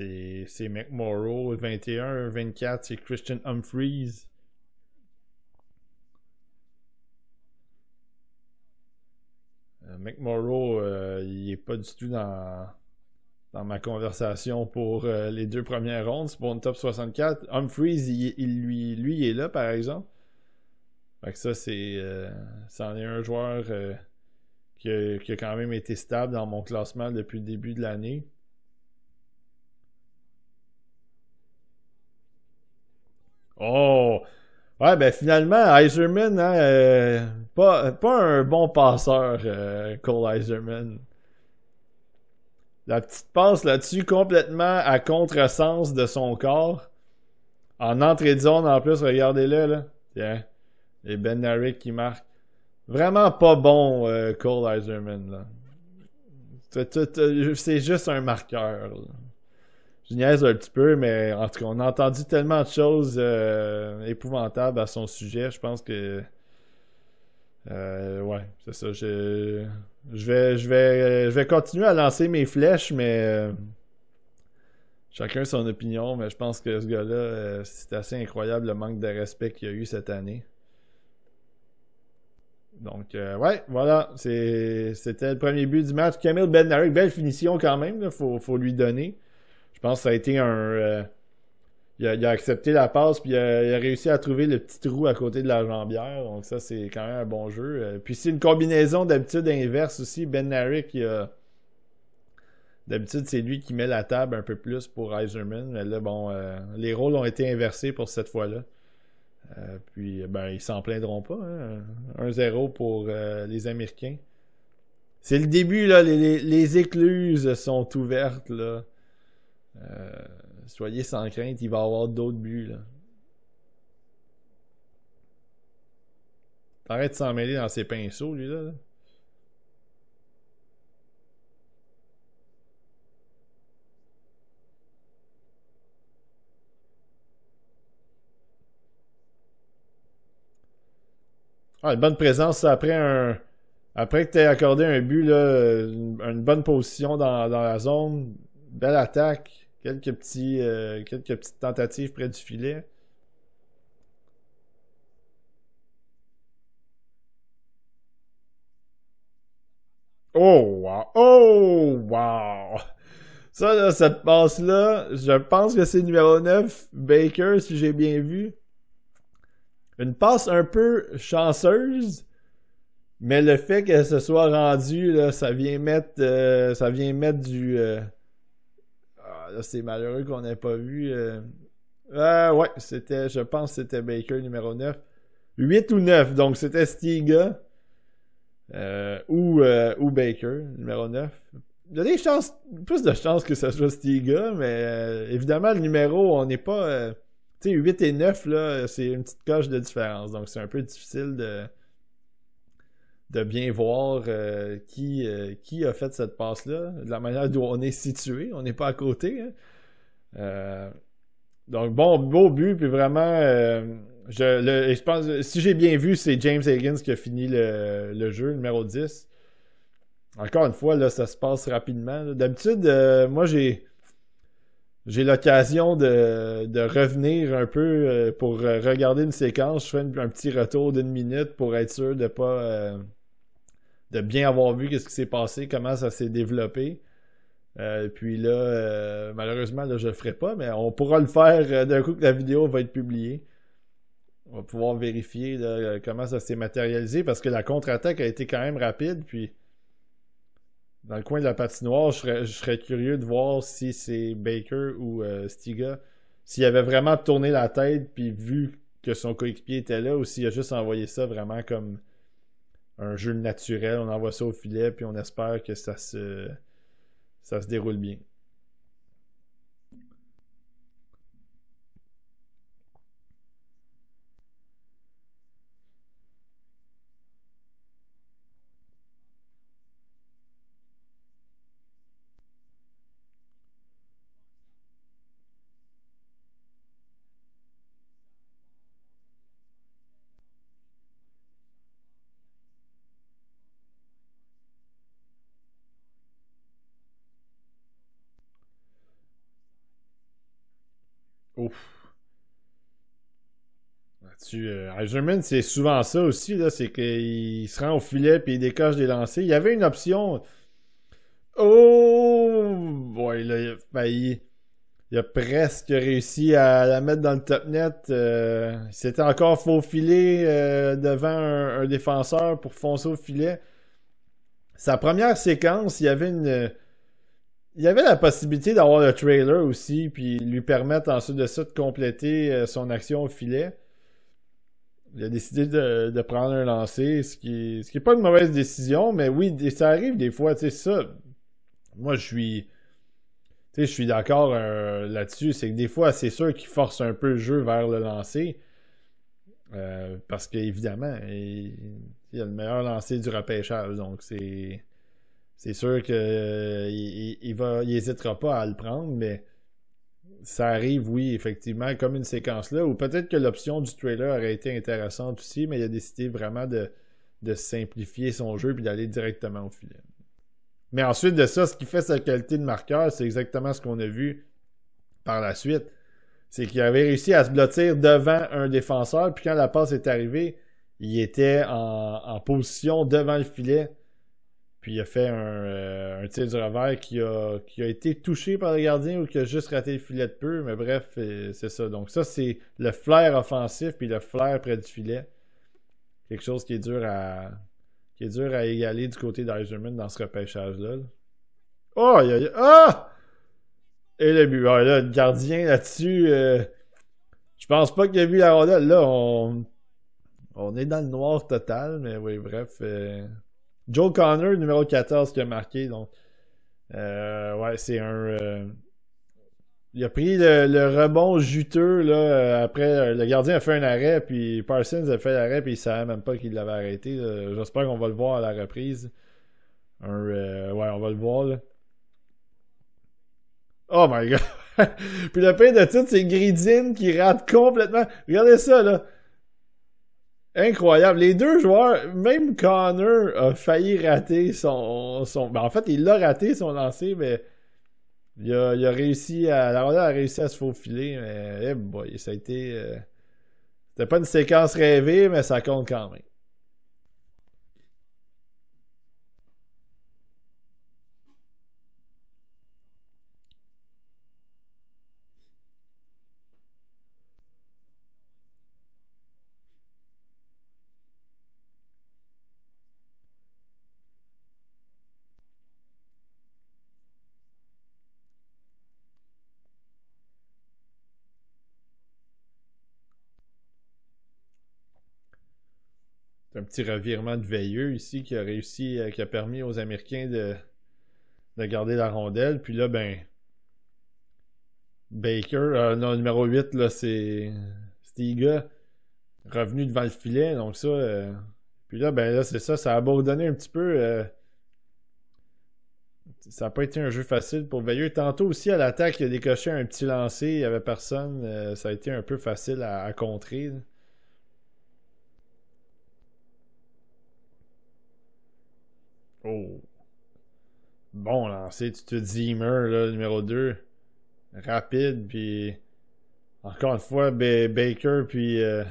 Euh, c'est, McMorrow, 21, 24, c'est Christian Humphreys. Euh, McMorrow, euh, il n'est pas du tout dans, ma conversation pour les deux premières rondes. C'est pour une top 64. Humphreys, il, lui, lui, est là, par exemple. ça, c'est. ça en est un joueur qui a, quand même été stable dans mon classement depuis le début de l'année. Oh! Ouais, ben finalement, Iserman, hein, euh, pas, pas, un bon passeur, euh, Cole Iserman. La petite passe là-dessus, complètement à contresens de son corps. En entrée de zone, en plus, regardez-le, là. Tiens, et Ben qui marque. Vraiment pas bon, euh, Cole C'est juste un marqueur. Je niaise un petit peu, mais en tout cas, on a entendu tellement de choses euh, épouvantables à son sujet. Je pense que. Euh, ouais, c'est ça. Je, vais, je, vais, je vais continuer à lancer mes flèches, mais chacun son opinion, mais je pense que ce gars-là, c'est assez incroyable le manque de respect qu'il a eu cette année. Donc, euh, ouais, voilà, c'était le premier but du match. Camille Bednarik, belle finition quand même, il faut, lui donner. Je pense que ça a été un... Euh, il, a, accepté la passe, puis il a, réussi à trouver le petit trou à côté de la jambière. Donc ça, c'est quand même un bon jeu. Euh, puis c'est une combinaison d'habitude inverse aussi. Benaric, il D'habitude, c'est lui qui met la table un peu plus pour Eiserman. Mais là, bon, les rôles ont été inversés pour cette fois-là. Euh, puis, ben, ils s'en plaindront pas. 1-0 hein. pour euh, les Américains. C'est le début, là. Les, les, les, écluses sont ouvertes, là. Euh, soyez sans crainte, il va y avoir d'autres buts, là. Arrête de s'emmêler dans ses pinceaux, lui, là. Ah, bonne présence après un. Après que tu accordé un but, là, une bonne position dans, dans la zone, belle attaque, quelques, petits, euh, quelques petites tentatives près du filet. Oh, wow! Oh, wow! Ça, cette passe-là, je pense que c'est numéro 9, Baker, si j'ai bien vu une passe un peu chanceuse, mais le fait qu'elle se soit rendue, ça vient mettre, euh, ça vient mettre du. Euh, ah, là, c'est malheureux qu'on n'ait pas vu. Euh, ouais, c'était, je pense, que c'était Baker numéro 9. 8 ou 9, donc c'était Stiga ou, ou Baker numéro 9. Il y a des chances, plus de chances que ce soit Stiga, mais évidemment, le numéro, on n'est pas tu 8 et 9, là, c'est une petite coche de différence. Donc, c'est un peu difficile de, de bien voir euh, qui, euh, qui a fait cette passe-là, de la manière dont on est situé. On n'est pas à côté. Hein. Euh, donc, bon, beau but, puis vraiment, je, si j'ai bien vu, c'est James Higgins qui a fini le, le jeu, numéro 10. Encore une fois, là, ça se passe rapidement. D'habitude, moi, j'ai j'ai l'occasion de, revenir un peu euh, pour euh, regarder une séquence. Je fais un, petit retour d'une minute pour être sûr de pas euh, de bien avoir vu ce qui s'est passé, comment ça s'est développé. puis là, malheureusement, je ne le ferai pas, mais on pourra le faire d'un coup que la vidéo va être publiée. On va pouvoir vérifier comment ça s'est matérialisé parce que la contre-attaque a été quand même rapide. Puis dans le coin de la patinoire, je serais, je curieux de voir si c'est Baker ou euh, Stiga, s'il avait vraiment tourné la tête puis vu que son coéquipier était là ou s'il a juste envoyé ça vraiment comme un jeu naturel. On envoie ça au filet puis on espère que ça se, ça se déroule bien. là euh, c'est souvent ça aussi, là, c'est qu'il se rend au filet puis il décoche des lancers. Il y avait une option. Oh! boy, il a failli. Ben, il a presque réussi à la mettre dans le top net. Euh, il s'était encore faux filet euh, devant un, défenseur pour foncer au filet. Sa première séquence, il y avait une il y avait la possibilité d'avoir le trailer aussi, puis lui permettre ensuite de ça de compléter son action au filet il a décidé de, prendre un lancer, ce qui n'est ce qui pas une mauvaise décision, mais oui, ça arrive des fois, tu sais, ça. Moi, je suis. Tu sais, je suis d'accord euh, là-dessus. C'est que des fois, c'est sûr qu'il force un peu le jeu vers le lancer. Euh, parce qu'évidemment, il, il, a le meilleur lancer du repêchage. Donc, c'est. C'est sûr qu'il euh, il, va, hésitera pas à le prendre, mais ça arrive, oui, effectivement, comme une séquence-là, ou peut-être que l'option du trailer aurait été intéressante aussi, mais il a décidé vraiment de, de simplifier son jeu puis d'aller directement au filet. Mais ensuite de ça, ce qui fait sa qualité de marqueur, c'est exactement ce qu'on a vu par la suite. C'est qu'il avait réussi à se blottir devant un défenseur, puis quand la passe est arrivée, il était en position devant le filet puis il a fait un, euh, tir du revers qui a, qui a, été touché par le gardien ou qui a juste raté le filet de peu. Mais bref, euh, c'est ça. Donc ça, c'est le flair offensif puis le flair près du filet. Quelque chose qui est dur à, qui est dur à égaler du côté d'Eiserman dans ce repêchage-là. Oh! Il y a, ah! Et le but. Ah, le gardien là-dessus. Euh, je pense pas qu'il a vu la rondelle. Là, on, on est dans le noir total. Mais oui, bref. Joe Connor, numéro 14, qui a marqué. Donc, euh, ouais, c'est un. Euh, il a pris le, rebond juteux là, euh, après. Le gardien a fait un arrêt, puis Parsons a fait l'arrêt, puis il savait même pas qu'il l'avait arrêté. J'espère qu'on va le voir à la reprise. ouais, on va le voir. Oh my god! puis le pain de tout, c'est Gridin qui rate complètement. Regardez ça là! Incroyable. Les deux joueurs, même Connor a failli rater son. son ben, en fait, il l'a raté son lancer, mais il a, il a réussi à. La a réussi à se faufiler, mais eh ça a été. Euh, c'était pas une séquence rêvée, mais ça compte quand même. petit revirement de veilleux ici qui a réussi, euh, qui a permis aux Américains de, garder la rondelle. Puis là, ben. Baker, euh, non, numéro 8, là, c'est. Stiga, revenu devant le filet. Donc ça. Euh, puis là, ben là, c'est ça, ça a abandonné un petit peu. ça n'a pas été un jeu facile pour Veilleux. Tantôt aussi, à l'attaque, il a décoché un petit lancé, il n'y avait personne. ça a été un peu facile à, contrer. bon là, Tu te dis là, numéro 2. Rapide, puis encore une fois, Baker, puis euh,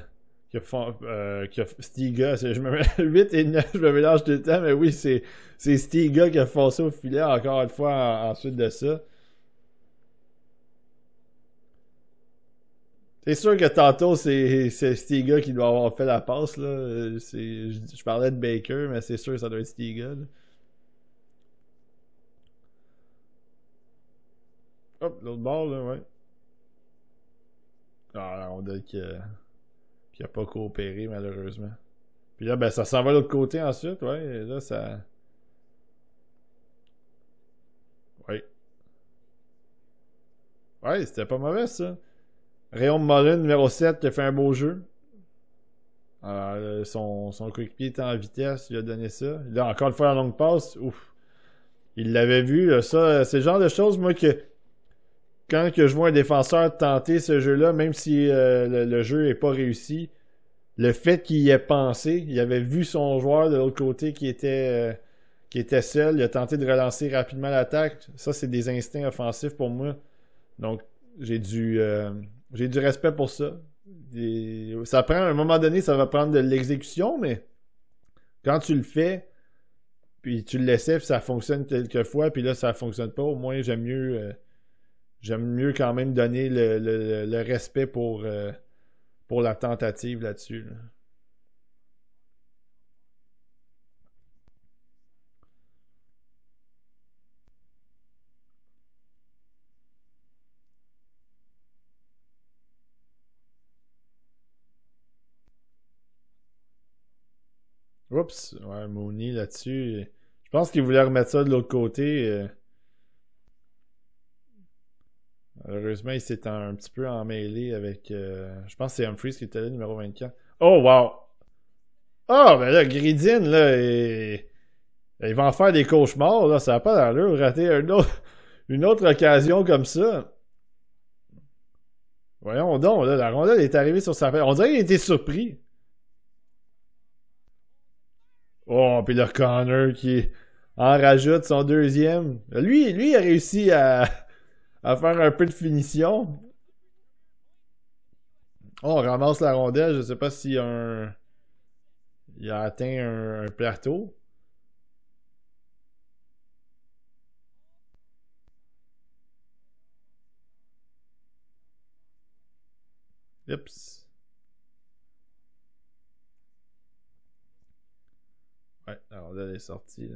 euh, Stiga. Je me mets 8 et 9, je me mélange tout le temps, mais oui, c'est Stiga qui a foncé au filet encore une fois ensuite de ça. C'est sûr que tantôt, c'est Stiga qui doit avoir fait la passe. Là. Euh, je, je parlais de Baker, mais c'est sûr que ça doit être Stiga. l'autre bord, là, ouais. Ah, on dirait que. Puis a pas coopéré, malheureusement. Puis là, ben, ça s'en va de l'autre côté ensuite, ouais. Et là, ça. Ouais. Ouais, c'était pas mauvais, ça. Rayon Molin, numéro 7, qui a fait un beau jeu. Alors, euh, son, son coéquipier était en vitesse, il a donné ça. Là, encore une fois, la longue passe, ouf. Il l'avait vu, euh, ça. Euh, c'est le genre de choses, moi, que quand que je vois un défenseur tenter ce jeu-là, même si euh, le, jeu n'est pas réussi, le fait qu'il y ait pensé, il avait vu son joueur de l'autre côté qui était, euh, qui était seul, il a tenté de relancer rapidement l'attaque. Ça, c'est des instincts offensifs pour moi. Donc, j'ai du, euh, j'ai du respect pour ça. ça prend, à un moment donné, ça va prendre de l'exécution, mais quand tu le fais, puis tu le laissais, puis ça fonctionne quelquefois, puis là, ça fonctionne pas, au moins, j'aime mieux j'aime mieux quand même donner le, respect pour, euh, pour la tentative là-dessus. Oups, ouais, Mooney là-dessus. Je pense qu'il voulait remettre ça de l'autre côté. Euh. Malheureusement, il s'est un, petit peu emmêlé avec. Euh, je pense que c'est Humphreys qui était le numéro 24. Oh, wow! oh, ben là, Gridin, là, il... il va en faire des cauchemars, là. Ça n'a pas d'allure. Rater une autre... une autre occasion comme ça. Voyons donc, là, la rondelle est arrivée sur sa fête. On dirait qu'il était surpris. Oh, puis le Connor qui en rajoute son deuxième. Lui, lui, il a réussi à à faire un peu de finition. Oh, on ramasse la rondelle. Je sais pas si un. Il a atteint un, plateau. Oups. Ouais, la rondelle est sortie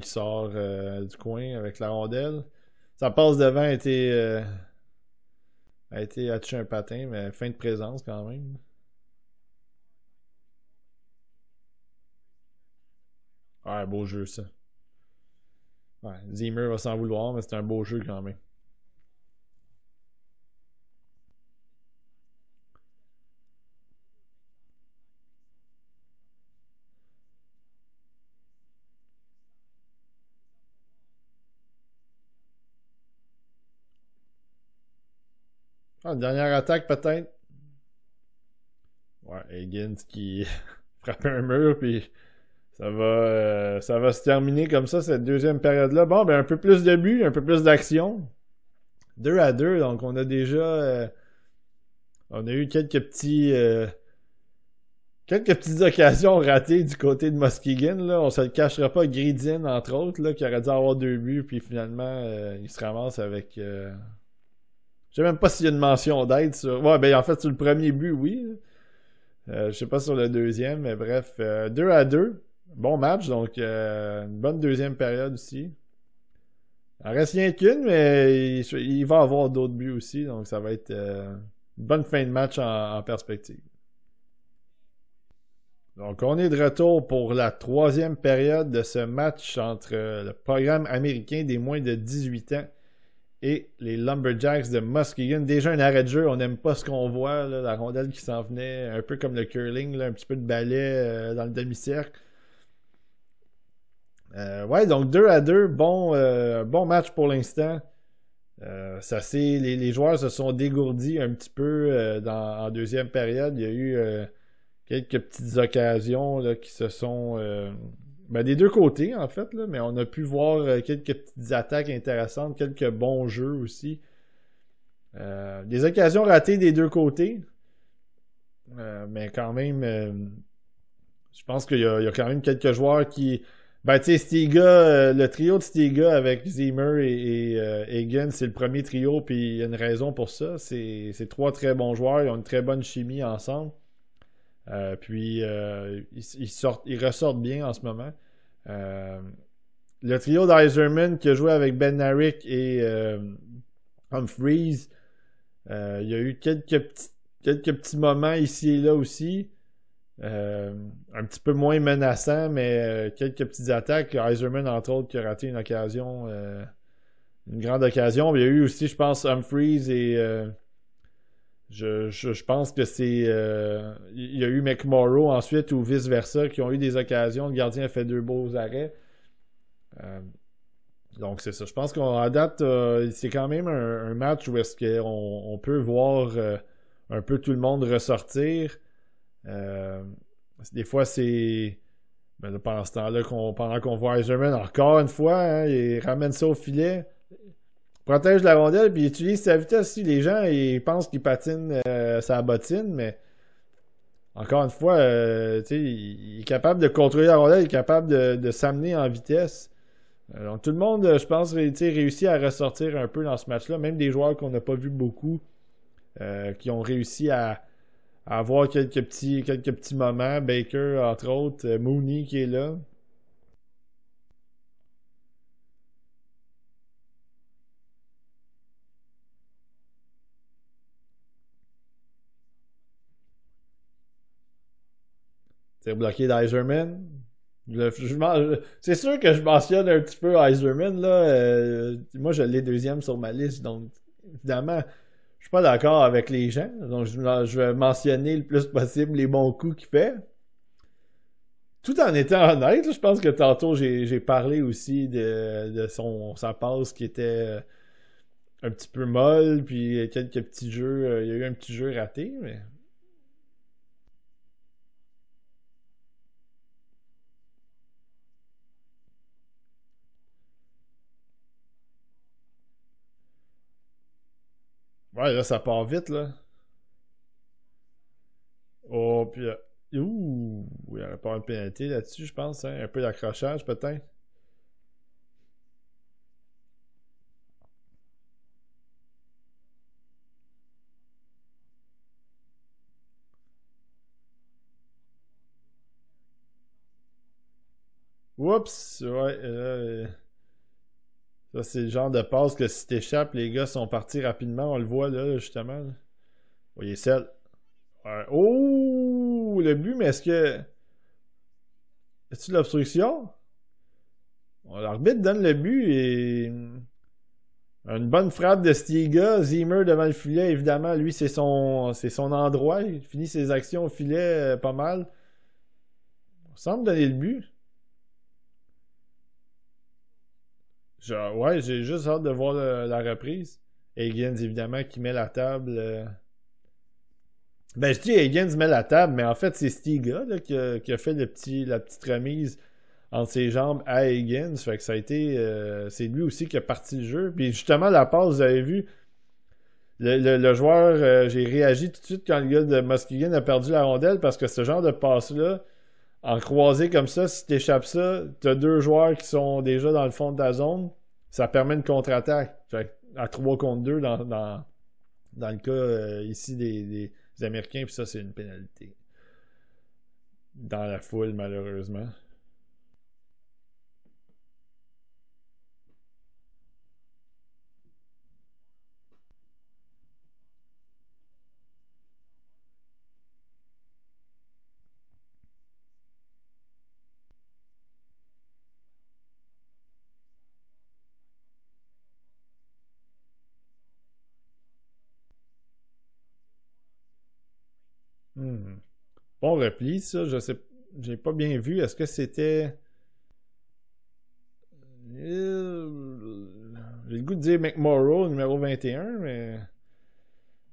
qui sort euh, du coin avec la rondelle. sa passe devant, a été, a été a un patin, mais fin de présence quand même. Ouais, beau jeu ça. Ouais, Zimmer va s'en vouloir, mais c'est un beau jeu quand même. Ah, dernière attaque peut-être. Ouais, Higgins qui frappe un mur, puis ça va, euh, ça va se terminer comme ça, cette deuxième période-là. Bon, ben un peu plus de buts, un peu plus d'action. Deux à deux, donc on a déjà... Euh, on a eu quelques petits... Euh, quelques petites occasions ratées du côté de Muskegin. Là. On se cachera pas. Gridin, entre autres, là, qui aurait dû avoir deux buts, puis finalement, il se ramasse avec... Je sais même pas s'il y a une mention d'aide sur. Ouais, ben en fait, sur le premier but, oui. Je euh, je sais pas sur le deuxième, mais bref. 2 euh, à 2. Bon match, donc euh, une bonne deuxième période aussi. Il en reste rien qu'une, mais il, il, va avoir d'autres buts aussi, donc ça va être une bonne fin de match en, perspective. Donc on est de retour pour la troisième période de ce match entre le programme américain des moins de 18 ans et les Lumberjacks de Muskegon. Déjà un arrêt de jeu, on n'aime pas ce qu'on voit, la rondelle qui s'en venait, un peu comme le curling, un petit peu de balai euh, dans le demi-cercle. Euh, ouais, donc 2 à 2, bon, euh, bon match pour l'instant. ça c'est les, joueurs se sont dégourdis un petit peu dans, en deuxième période. Il y a eu quelques petites occasions qui se sont ben, des deux côtés, en fait, là, mais on a pu voir euh, quelques petites attaques intéressantes, quelques bons jeux aussi. Euh, des occasions ratées des deux côtés. Euh, mais quand même, je pense qu'il y, a quand même quelques joueurs qui. Ben, tu sais, Stiga, le trio de Stiga avec Zimmer et, Egan, c'est le premier trio, puis il y a une raison pour ça. C'est trois très bons joueurs, ils ont une très bonne chimie ensemble. Euh, puis, euh, ils, sortent, ils ressortent bien en ce moment. Euh, le trio d'Eiserman qui a joué avec Ben Narrick et Humphreys, il y a eu quelques petits, moments ici et là aussi. un petit peu moins menaçant, mais quelques petites attaques. Eiserman, entre autres, qui a raté une occasion, une grande occasion. Il y a eu aussi, je pense, Humphreys et je, pense que c'est. Euh, il y a eu McMorrow ensuite ou vice-versa qui ont eu des occasions. Le gardien a fait deux beaux arrêts. Euh, donc, c'est ça. Je pense qu'on date, euh, c'est quand même un, match où est-ce qu'on on peut voir un peu tout le monde ressortir. des fois, c'est. Ben, pendant ce temps-là, qu'on, pendant qu'on voit Eiserman encore une fois, hein, il ramène ça au filet protège la rondelle puis utilise sa vitesse. Si les gens ils pensent qu'il patine euh, sa bottine, mais encore une fois, euh, il est capable de contrôler la rondelle, il est capable de, de s'amener en vitesse. Euh, donc tout le monde, je pense, réussit à ressortir un peu dans ce match-là. Même des joueurs qu'on n'a pas vu beaucoup, qui ont réussi à, avoir quelques petits, quelques petits moments. Baker, entre autres, Mooney qui est là. C'est bloqué d'Eiserman. C'est sûr que je mentionne un petit peu Iserman. là. Euh, moi, je l'ai deuxième sur ma liste, donc évidemment, je suis pas d'accord avec les gens. Donc, je, vais mentionner le plus possible les bons coups qu'il fait. Tout en étant honnête, je pense que tantôt, j'ai parlé aussi de, son, sa passe qui était euh, un petit peu molle, puis quelques petits jeux. Euh, il y a eu un petit jeu raté, mais il là, ça part vite, là. Oh, puis. Euh, ouh, il y aurait pas un pénalité là-dessus, je pense. Hein? Un peu d'accrochage, peut-être. Oups, ouais, euh, ça, c'est le genre de passe que si t'échappes, les gars sont partis rapidement. On le voit là, justement. voyez oh, celle. Oh! Le but, mais est-ce que. Est-ce l'obstruction? L'arbitre donne le but et. Une bonne frappe de Stiga. Zimmer devant le filet, évidemment. Lui, c'est son, c'est son endroit. Il finit ses actions au filet euh, pas mal. On semble donner le but. ouais, j'ai juste hâte de voir euh, la reprise. Higgins, évidemment, qui met la table. Euh. Ben, je dis Higgins met la table, mais en fait, c'est Stiga qui, a, fait la petite remise entre ses jambes à Higgins. Fait que ça a été. Euh, c'est lui aussi qui a parti le jeu. Puis justement, la passe, vous avez vu. Le, joueur, j'ai réagi tout de suite quand le gars de Muskegon a perdu la rondelle parce que ce genre de passe-là, en croisé comme ça, si t'échappes ça, tu deux joueurs qui sont déjà dans le fond de ta zone, ça permet une contre-attaque. À trois contre deux dans, dans, dans le cas euh, ici des, des Américains, puis ça, c'est une pénalité. Dans la foule, malheureusement. repli, ça, je sais, j'ai pas bien vu. Est-ce que c'était. Euh, j'ai le goût de dire McMorrow, numéro 21, mais.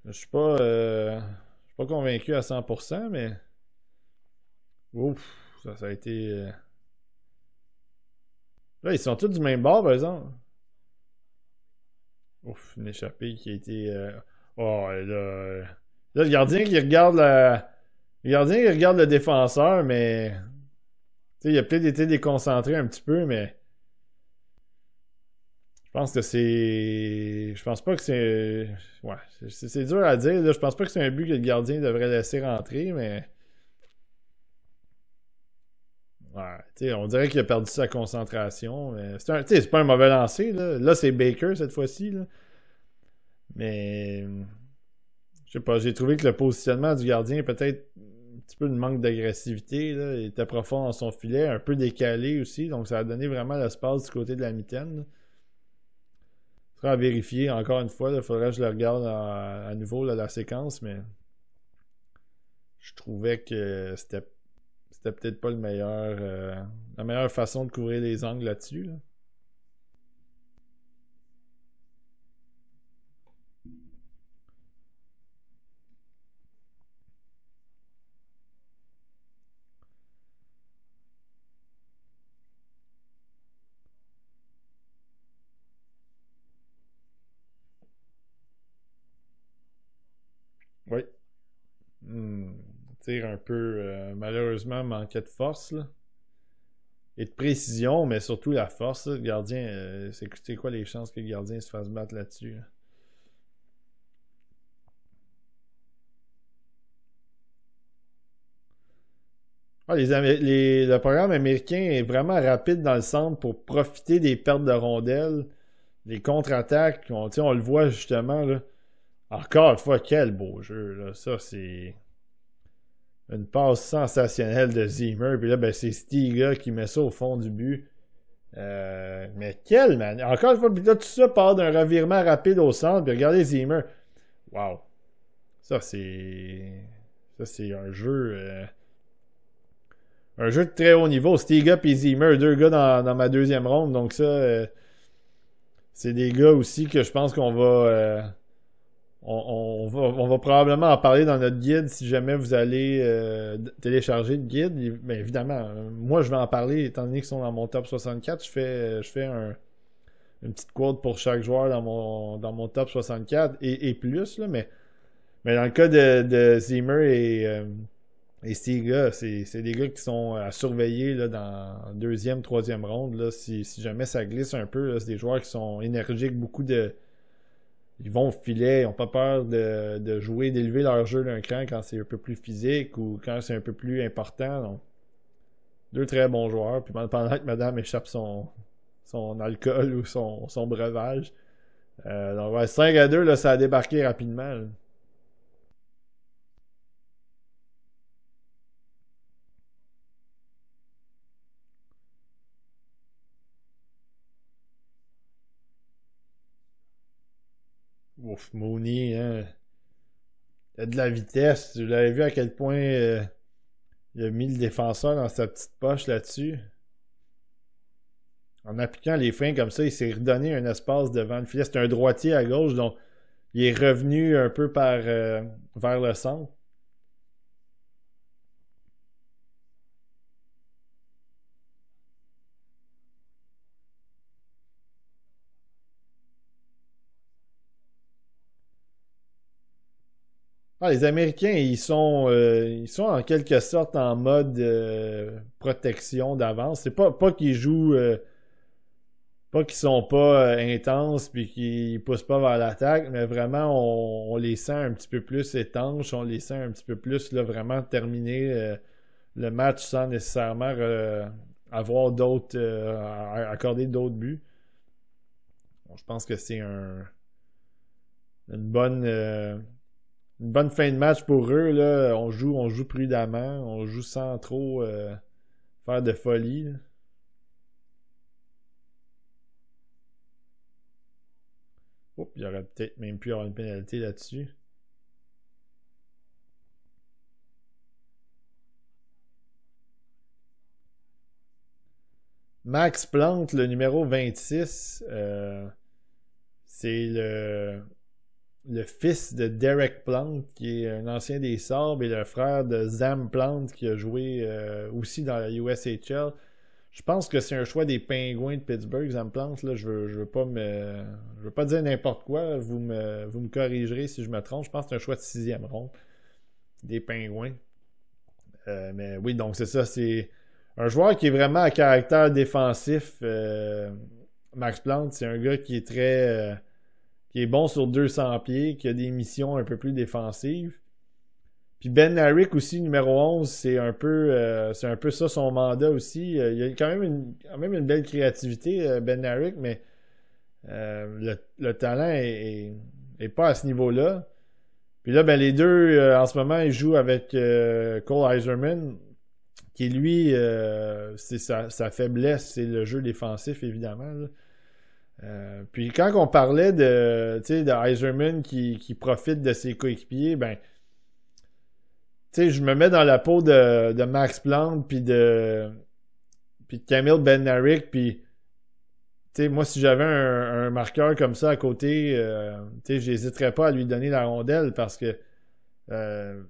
Je suis pas. Euh, je suis pas convaincu à 100%, mais. Ouf, ça, a été. Euh, là, ils sont tous du même bord, par exemple. Ouf, une échappée qui a été. Oh, là. Là, le gardien qui regarde la. Le gardien, il regarde le défenseur, mais. Tu sais, il a peut-être été déconcentré un petit peu, mais. Je pense que c'est. Je pense pas que c'est. Ouais, c'est dur à dire. Je pense pas que c'est un but que le gardien devrait laisser rentrer, mais. Ouais, sais, on dirait qu'il a perdu sa concentration. Mais c'est, un, c'est pas un mauvais lancer. Là, là c'est Baker cette fois-ci. Mais. Je sais pas, j'ai trouvé que le positionnement du gardien est peut-être peu de manque d'agressivité. Il était profond en son filet, un peu décalé aussi. Donc, ça a donné vraiment l'espace du côté de la mitaine. Ce sera vérifier encore une fois. Il faudrait que je le regarde à, nouveau, la séquence. Mais je trouvais que c'était, c'était peut-être pas le meilleur, euh, la meilleure façon de couvrir les angles là-dessus. là dessus un peu euh, malheureusement manquait de force et de précision, mais surtout la force. gardien, euh, c'est c'est quoi les chances que le gardien se fasse battre là-dessus? Ah, les, les, le programme américain est vraiment rapide dans le centre pour profiter des pertes de rondelles, les contre-attaques. On, on le voit justement. Encore une fois, quel beau jeu. Ça, c'est une passe sensationnelle de Zimmer. Puis là, ben, c'est Stiga qui met ça au fond du but. Euh, mais quel man! Encore une fois, puis là, tout ça part d'un revirement rapide au centre. Puis regardez Zimmer. Wow! Ça, c'est. Ça, c'est un jeu. Euh, un jeu de très haut niveau. Stiga et Zimmer, deux gars dans, ma deuxième ronde. Donc, ça. Euh, c'est des gars aussi que je pense qu'on va on, va, probablement en parler dans notre guide si jamais vous allez euh, télécharger le guide. Mais ben, évidemment, euh, moi je vais en parler étant donné qu'ils sont dans mon top 64. Je fais, je fais une petite quote pour chaque joueur dans mon, dans mon top 64 et, plus. mais, mais dans le cas de, de Zimmer et, euh, et ces gars, c'est des gars qui sont à surveiller là, dans deuxième, troisième ronde. Là, si, si jamais ça glisse un peu, c'est des joueurs qui sont énergiques, beaucoup de ils vont au filet, ils n'ont pas peur de, de jouer, d'élever leur jeu d'un cran quand c'est un peu plus physique ou quand c'est un peu plus important. deux très bons joueurs. Puis pendant que madame échappe son, son alcool ou son, son breuvage. Euh, donc 5 à 2, ça a débarqué rapidement. Mooney, hein. il a de la vitesse. Vous l'avez vu à quel point euh, il a mis le défenseur dans sa petite poche là-dessus. En appliquant les freins comme ça, il s'est redonné un espace devant le filet. C'est un droitier à gauche, donc il est revenu un peu par euh, vers le centre. Ah, les Américains, ils sont, euh, ils sont en quelque sorte en mode euh, protection d'avance. C'est pas, pas qu'ils jouent, euh, pas qu'ils sont pas intenses puis qu'ils poussent pas vers l'attaque, mais vraiment on, on, les sent un petit peu plus étanches, on les sent un petit peu plus là, vraiment terminer le match sans nécessairement avoir d'autres, accorder d'autres buts. je pense que c'est un, une bonne une bonne fin de match pour eux. Là. On joue, on joue prudemment, on joue sans trop euh, faire de folie. il aurait peut-être même pu avoir une pénalité là-dessus. Max Plante, le numéro 26, euh, c'est le le fils de Derek Plant, qui est un ancien des Sabres, et le frère de Zam Plant, qui a joué euh, aussi dans la USHL. Je pense que c'est un choix des pingouins de Pittsburgh, Zam Plant. Là, je veux, je veux pas me. Je veux pas dire n'importe quoi. Vous me, vous me corrigerez si je me trompe. Je pense que c'est un choix de sixième ronde. Des pingouins. Euh, mais oui, donc c'est ça. C'est un joueur qui est vraiment à caractère défensif. Euh, Max Plant, c'est un gars qui est très qui est bon sur 200 pieds, qui a des missions un peu plus défensives. Puis Ben Harrick aussi, numéro 11, c'est un peu euh, c'est un peu ça son mandat aussi. Euh, il y a quand même une, quand même une belle créativité, euh, Ben Harrick, mais le, talent est, pas à ce niveau-là. Puis là, ben, les deux, en ce moment, ils jouent avec Cole Heiserman, qui lui, c'est sa, faiblesse, c'est le jeu défensif, évidemment. Euh, puis quand on parlait de, de Iserman qui, qui, profite de ses coéquipiers, ben, je me mets dans la peau de, Max Planck, puis de, puis Camille Benaric, puis moi, si j'avais un, marqueur comme ça à côté, euh, j'hésiterais pas à lui donner la rondelle parce que euh,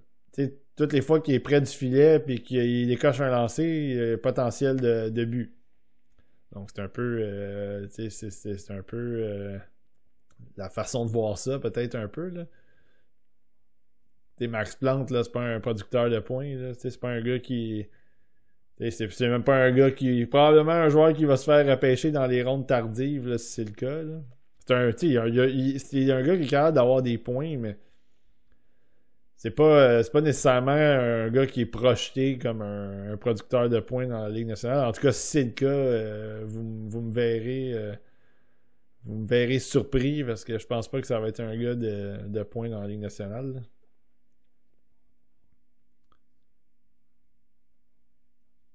toutes les fois qu'il est près du filet puis qu'il décoche un lancer, il y a potentiel de but. Donc c'est un peu, euh, c'est un peu euh, la façon de voir ça, peut-être un peu. Là. Max Plante, c'est pas un producteur de points. C'est pas un gars qui. C'est même pas un gars qui. Probablement un joueur qui va se faire repêcher dans les rondes tardives, là, si c'est le cas. C'est un, il y il y a, un gars qui est capable d'avoir des points, mais c'est pas, euh, pas nécessairement un gars qui est projeté comme un, producteur de points dans la Ligue nationale. En tout cas, si c'est le cas, euh, vous, vous, me verrez euh, vous me verrez surpris parce que je pense pas que ça va être un gars de, points dans la Ligue nationale.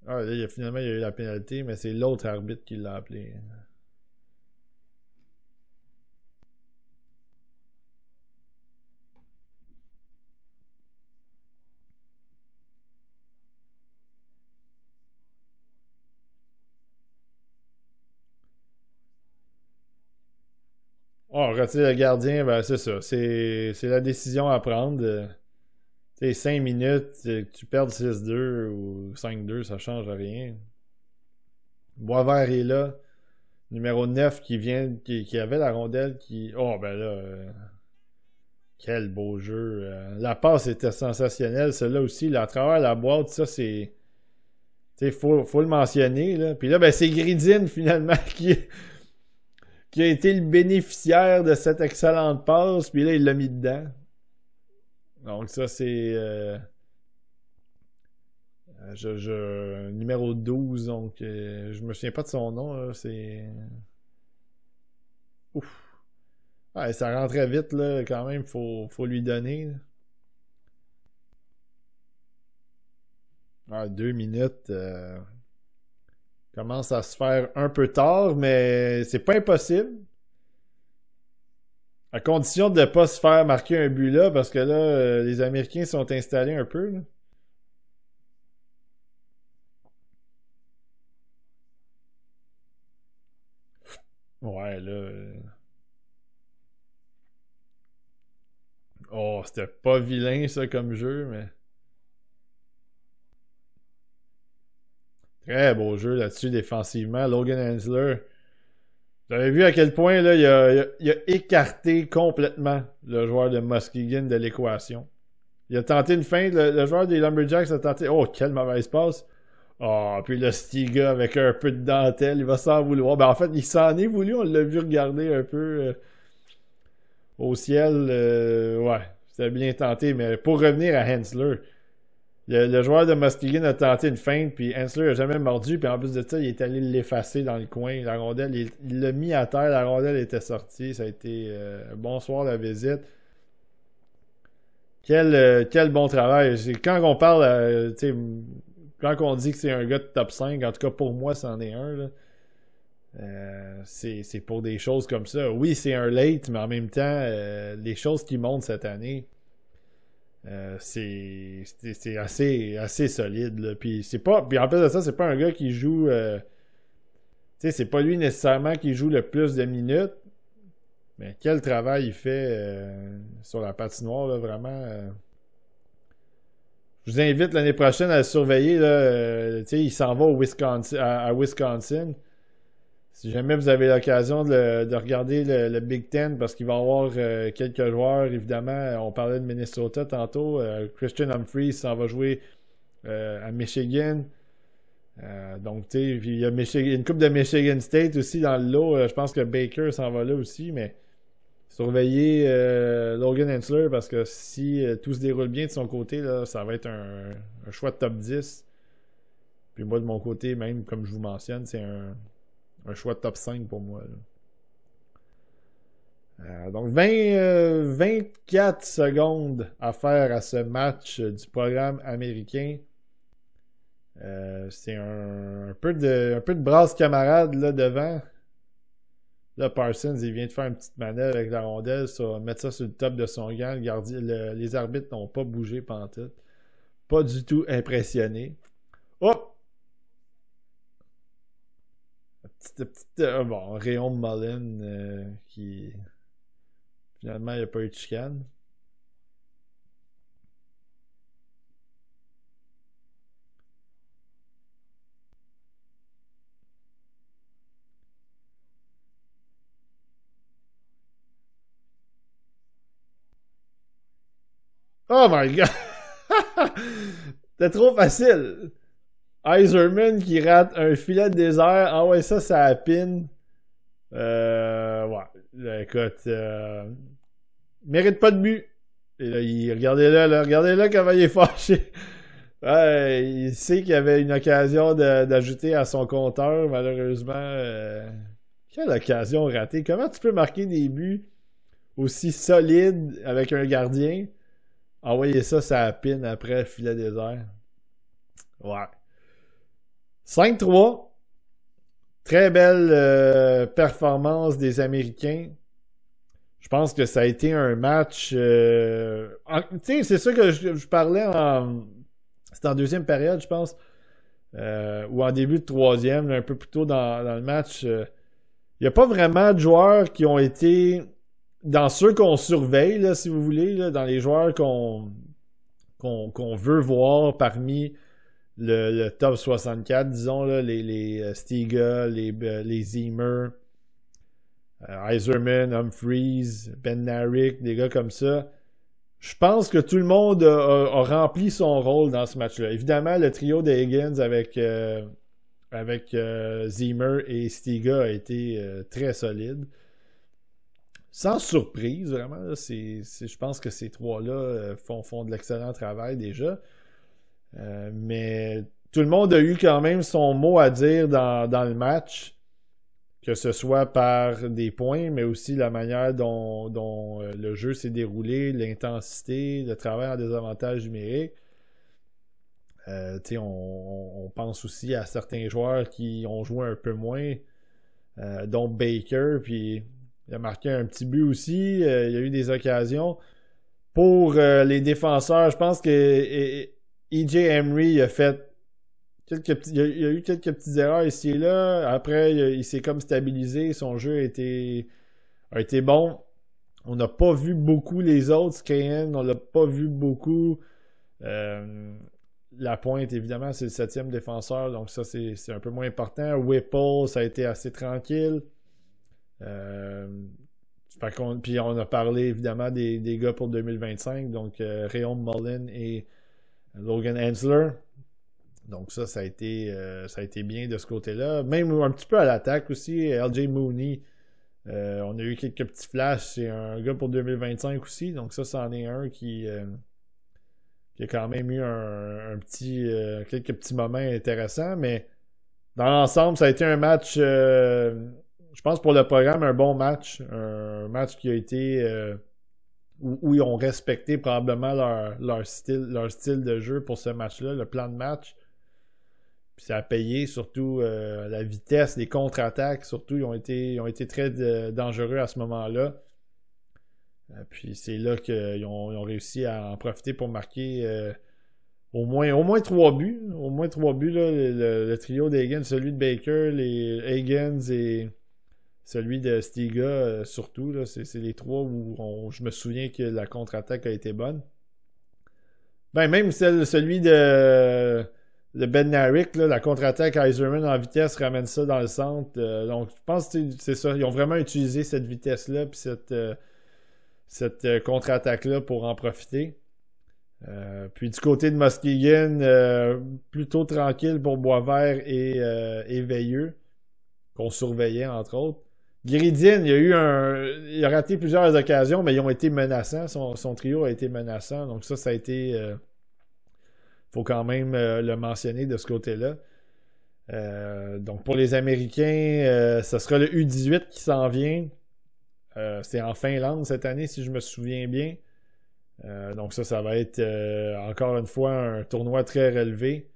Ah, là, il finalement, il y a eu la pénalité, mais c'est l'autre arbitre qui l'a appelé. on le gardien, ben c'est ça. C'est, la décision à prendre. Euh, tu 5 minutes, euh, tu perds 6-2 ou 5-2, ça change rien. Boisvert est là. Numéro 9 qui vient, qui, qui, avait la rondelle qui. Oh ben là. Euh, quel beau jeu. la passe était sensationnelle. Celle-là aussi, là, à travers la boîte, ça c'est. Il faut, faut, le mentionner. Là. Puis là, ben, c'est Gridine finalement qui, qui a été le bénéficiaire de cette excellente passe, puis là, il l'a mis dedans. Donc, ça, c'est. Euh, je, numéro 12, donc euh, je me souviens pas de son nom, c'est. Ouf. ça rentrait vite, là, quand même, faut, faut lui donner. Ah, deux minutes. Euh, commence à se faire un peu tard, mais c'est pas impossible. À condition de ne pas se faire marquer un but là, parce que là, euh, les Américains sont installés un peu. Ouais, là. Euh, oh, c'était pas vilain ça comme jeu, mais. Très beau jeu là-dessus défensivement. Logan Hensler. Vous avez vu à quel point là, il, a, écarté complètement le joueur de Muskegon de l'équation. Il a tenté une feinte. Le, joueur des Lumberjacks a tenté. Oh, quel mauvaise passe! oh, puis le Stiga avec un peu de dentelle, il va s'en vouloir. Ben, en fait, il s'en est voulu. On l'a vu regarder un peu euh, au ciel. Euh, ouais, c'était bien tenté. Mais pour revenir à Hensler, le, joueur de Muskegon a tenté une feinte, puis Hensler n'a jamais mordu, puis en plus de ça, il est allé l'effacer dans le coin. La rondelle, il l'a mis à terre, la rondelle était sortie. Ça a été euh, bonsoir la visite. Quel, euh, quel bon travail. Quand on parle, euh, quand on dit que c'est un gars de top 5, en tout cas pour moi, c'en est un. Là. Euh, c'est pour des choses comme ça. Oui, c'est un late, mais en même temps, euh, les choses qui montent cette année, euh, c'est assez, assez solide. Là. Puis pas. en plus de ça, c'est pas un gars qui joue. Euh, c'est pas lui nécessairement qui joue le plus de minutes. Mais quel travail il fait euh, sur la patinoire, là, vraiment. Je vous invite l'année prochaine à le surveiller. Là, il s'en va au Wisconsin, à Wisconsin. Si jamais vous avez l'occasion de, regarder le, Big Ten, parce qu'il va y avoir euh, quelques joueurs, évidemment. Euh, on parlait de Minnesota tantôt. Euh, Christian Humphreys s'en va jouer à Michigan. donc, tu sais, il y a une coupe de Michigan State aussi dans le lot. je pense que Baker s'en va là aussi, mais surveillez Logan Hensler parce que si tout se déroule bien de son côté, là, ça va être un, un choix de top 10. Puis moi, de mon côté, même comme je vous mentionne, c'est un un choix de top 5 pour moi. Euh, donc 24 euh, secondes à faire à ce match du programme américain. Euh, c'est un, peu de de brasse camarade là devant. Là, Parsons, il vient de faire une petite manette avec la rondelle, ça, mettre ça sur le top de son gant. les arbitres n'ont pas bougé pendant Pas du tout impressionné. Oh! Un petite, euh, bon, Rayon Mullen euh, qui. Finalement, il n'y a pas eu de chicane. Oh my god! t'es trop facile! Iserman qui rate un filet de désert. Ah ouais, ça, ça appine, Euh, ouais, ben, écoute, euh, mérite pas de but. Et là, il, regardez-le, là, regardez-le comment il est fâché. Ouais, il sait qu'il y avait une occasion d'ajouter à son compteur, malheureusement. Euh, quelle occasion ratée. Comment tu peux marquer des buts aussi solides avec un gardien? Ah ouais, ça, ça appine après filet désert. Ouais. 5-3. Très belle euh, performance des Américains. Je pense que ça a été un match. Euh, c'est ça que je, parlais en. C'était en deuxième période, je pense. Euh, ou en début de troisième, un peu plus tôt dans, le match. Il n'y a pas vraiment de joueurs qui ont été dans ceux qu'on surveille, si vous voulez, dans les joueurs qu'on qu'on veut voir parmi le, le, top 64, disons, là, les, les euh, Stiga, les, euh, les Zimmer, euh, Iserman, Humphries, Ben Narrick, des gars comme ça. Je pense que tout le monde a, rempli son rôle dans ce match-là. Évidemment, le trio des Higgins avec, avec Zimmer et Stiga a été très solide. Sans surprise, vraiment. je pense que ces trois-là font, font de l'excellent travail déjà. Euh, mais tout le monde a eu quand même son mot à dire dans, dans, le match, que ce soit par des points, mais aussi la manière dont, euh, le jeu s'est déroulé, l'intensité, le travail des avantages numérique. Euh, on, on, pense aussi à certains joueurs qui ont joué un peu moins, euh, dont Baker, puis il a marqué un petit but aussi. il y a eu des occasions. Pour les défenseurs, je pense que E.J. Emery a fait quelques petits, il, a, a, eu quelques petites erreurs ici et là. Après, il, s'est comme stabilisé. Son jeu a été, bon. On n'a pas vu beaucoup les autres. K.N. on l'a pas vu beaucoup. Euh, la pointe, évidemment, c'est le septième défenseur, donc ça, c'est un peu moins important. Whipple, ça a été assez tranquille. Euh, puis on a parlé évidemment des, des gars pour 2025, donc euh, Rayon Mullen et Logan Hensler. Donc ça, ça a été, euh, ça a été bien de ce côté-là. Même un petit peu à l'attaque aussi, LJ Mooney. Euh, on a eu quelques petits flashs. C'est un gars pour 2025 aussi. Donc ça, c'en est un qui, euh, qui a quand même eu un petit, quelques petits moments intéressants. Mais dans l'ensemble, ça a été un match, je pense pour le programme, un bon match. Un match qui a été où, ils ont respecté probablement leur, style, leur style de jeu pour ce match-là, le plan de match. Puis ça a payé, surtout euh, la vitesse, les contre-attaques, surtout, ils ont été, ont été très euh, dangereux à ce moment-là. Euh, puis c'est là qu'ils ont, réussi à en profiter pour marquer au, moins, au moins trois buts. Au moins trois buts, là, le, trio d'Hagan, celui de Baker, les Higgins et celui de Stiga, euh, surtout, c'est, les trois où je me souviens que la contre-attaque a été bonne. Ben, même celui de, de Ben Narick, la contre-attaque Iserman en vitesse ramène ça dans le centre. Euh, donc, je pense que c'est ça. Ils ont vraiment utilisé cette vitesse-là, puis cette, euh, contre-attaque-là pour en profiter. puis du côté de Muskegon, plutôt tranquille pour Boisvert et, et Veilleux, qu'on surveillait entre autres. Gridin, il y a eu un. Il a raté plusieurs occasions, mais ils ont été menaçants. Son, trio a été menaçant. Donc ça, ça a été. Il euh, faut quand même euh, le mentionner de ce côté-là. Euh, donc pour les Américains, ce sera le U18 qui s'en vient. C'est en Finlande cette année, si je me souviens bien. donc ça, ça va être encore une fois un tournoi très relevé.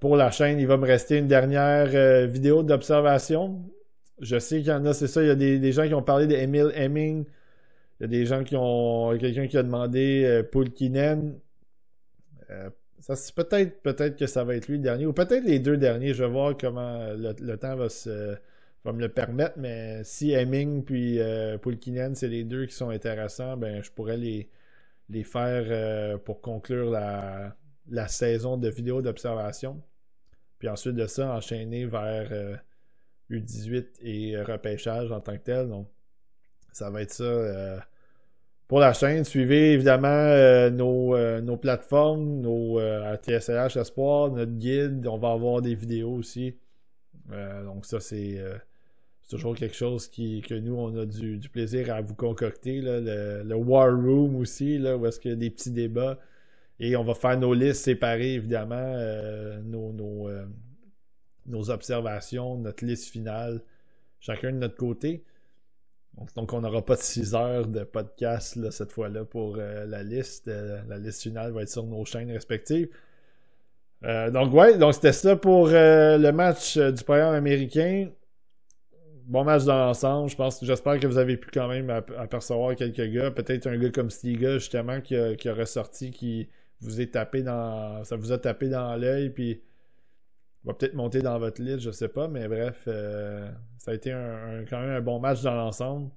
pour la chaîne, il va me rester une dernière vidéo d'observation je sais qu'il y en a, c'est ça. Il y a des, gens qui ont parlé de Emil Hemming. Il y a des gens qui ont. Quelqu'un qui a demandé euh, Paul Kinen. Euh, peut-être, peut que ça va être lui le dernier, ou peut-être les deux derniers. Je vais voir comment le, temps va, me le permettre. Mais si Hemming puis euh, Paul Poulkinen, c'est les deux qui sont intéressants, ben je pourrais les, les faire pour conclure la, la, saison de vidéos d'observation. Puis ensuite de ça, enchaîner vers U18 et repêchage en tant que tel. Donc, ça va être ça euh, pour la chaîne. Suivez évidemment euh, nos, euh, nos, plateformes, nos TSLH Espoir, notre guide. On va avoir des vidéos aussi. donc, ça, c'est toujours quelque chose qui, que nous, on a du, plaisir à vous concocter. le, War Room aussi, là, où est-ce qu'il y a des petits débats. Et on va faire nos listes séparées, évidemment, nos, nos nos observations, notre liste finale, chacun de notre côté. Donc, on n'aura pas de 6 heures de podcast cette fois-là pour euh, la liste. Euh, la liste finale va être sur nos chaînes respectives. Euh, donc, ouais, donc c'était ça pour le match du programme américain. Bon match dans l'ensemble. Je pense, j'espère que vous avez pu quand même apercevoir quelques gars. Peut-être un gars comme Stiga, justement, qui a, qui ressorti, qui vous est tapé dans. ça vous a tapé dans l'œil, puis va peut-être monter dans votre liste, je sais pas, mais bref, euh, ça a été quand même un bon match dans l'ensemble.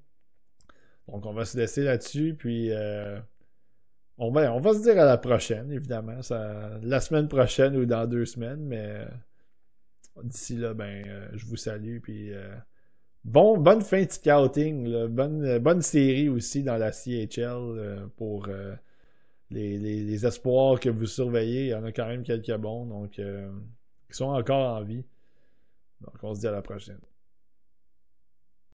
Donc on va se laisser là-dessus, puis euh, ben, on, va, se dire à la prochaine, évidemment, ça, la semaine prochaine ou dans deux semaines, mais euh, d'ici là, ben, je vous salue, puis bon, bonne fin de scouting, bonne, série aussi dans la CHL pour les, espoirs que vous surveillez, il y en a quand même quelques bons, donc qui sont encore en vie. Donc, on se dit à la prochaine.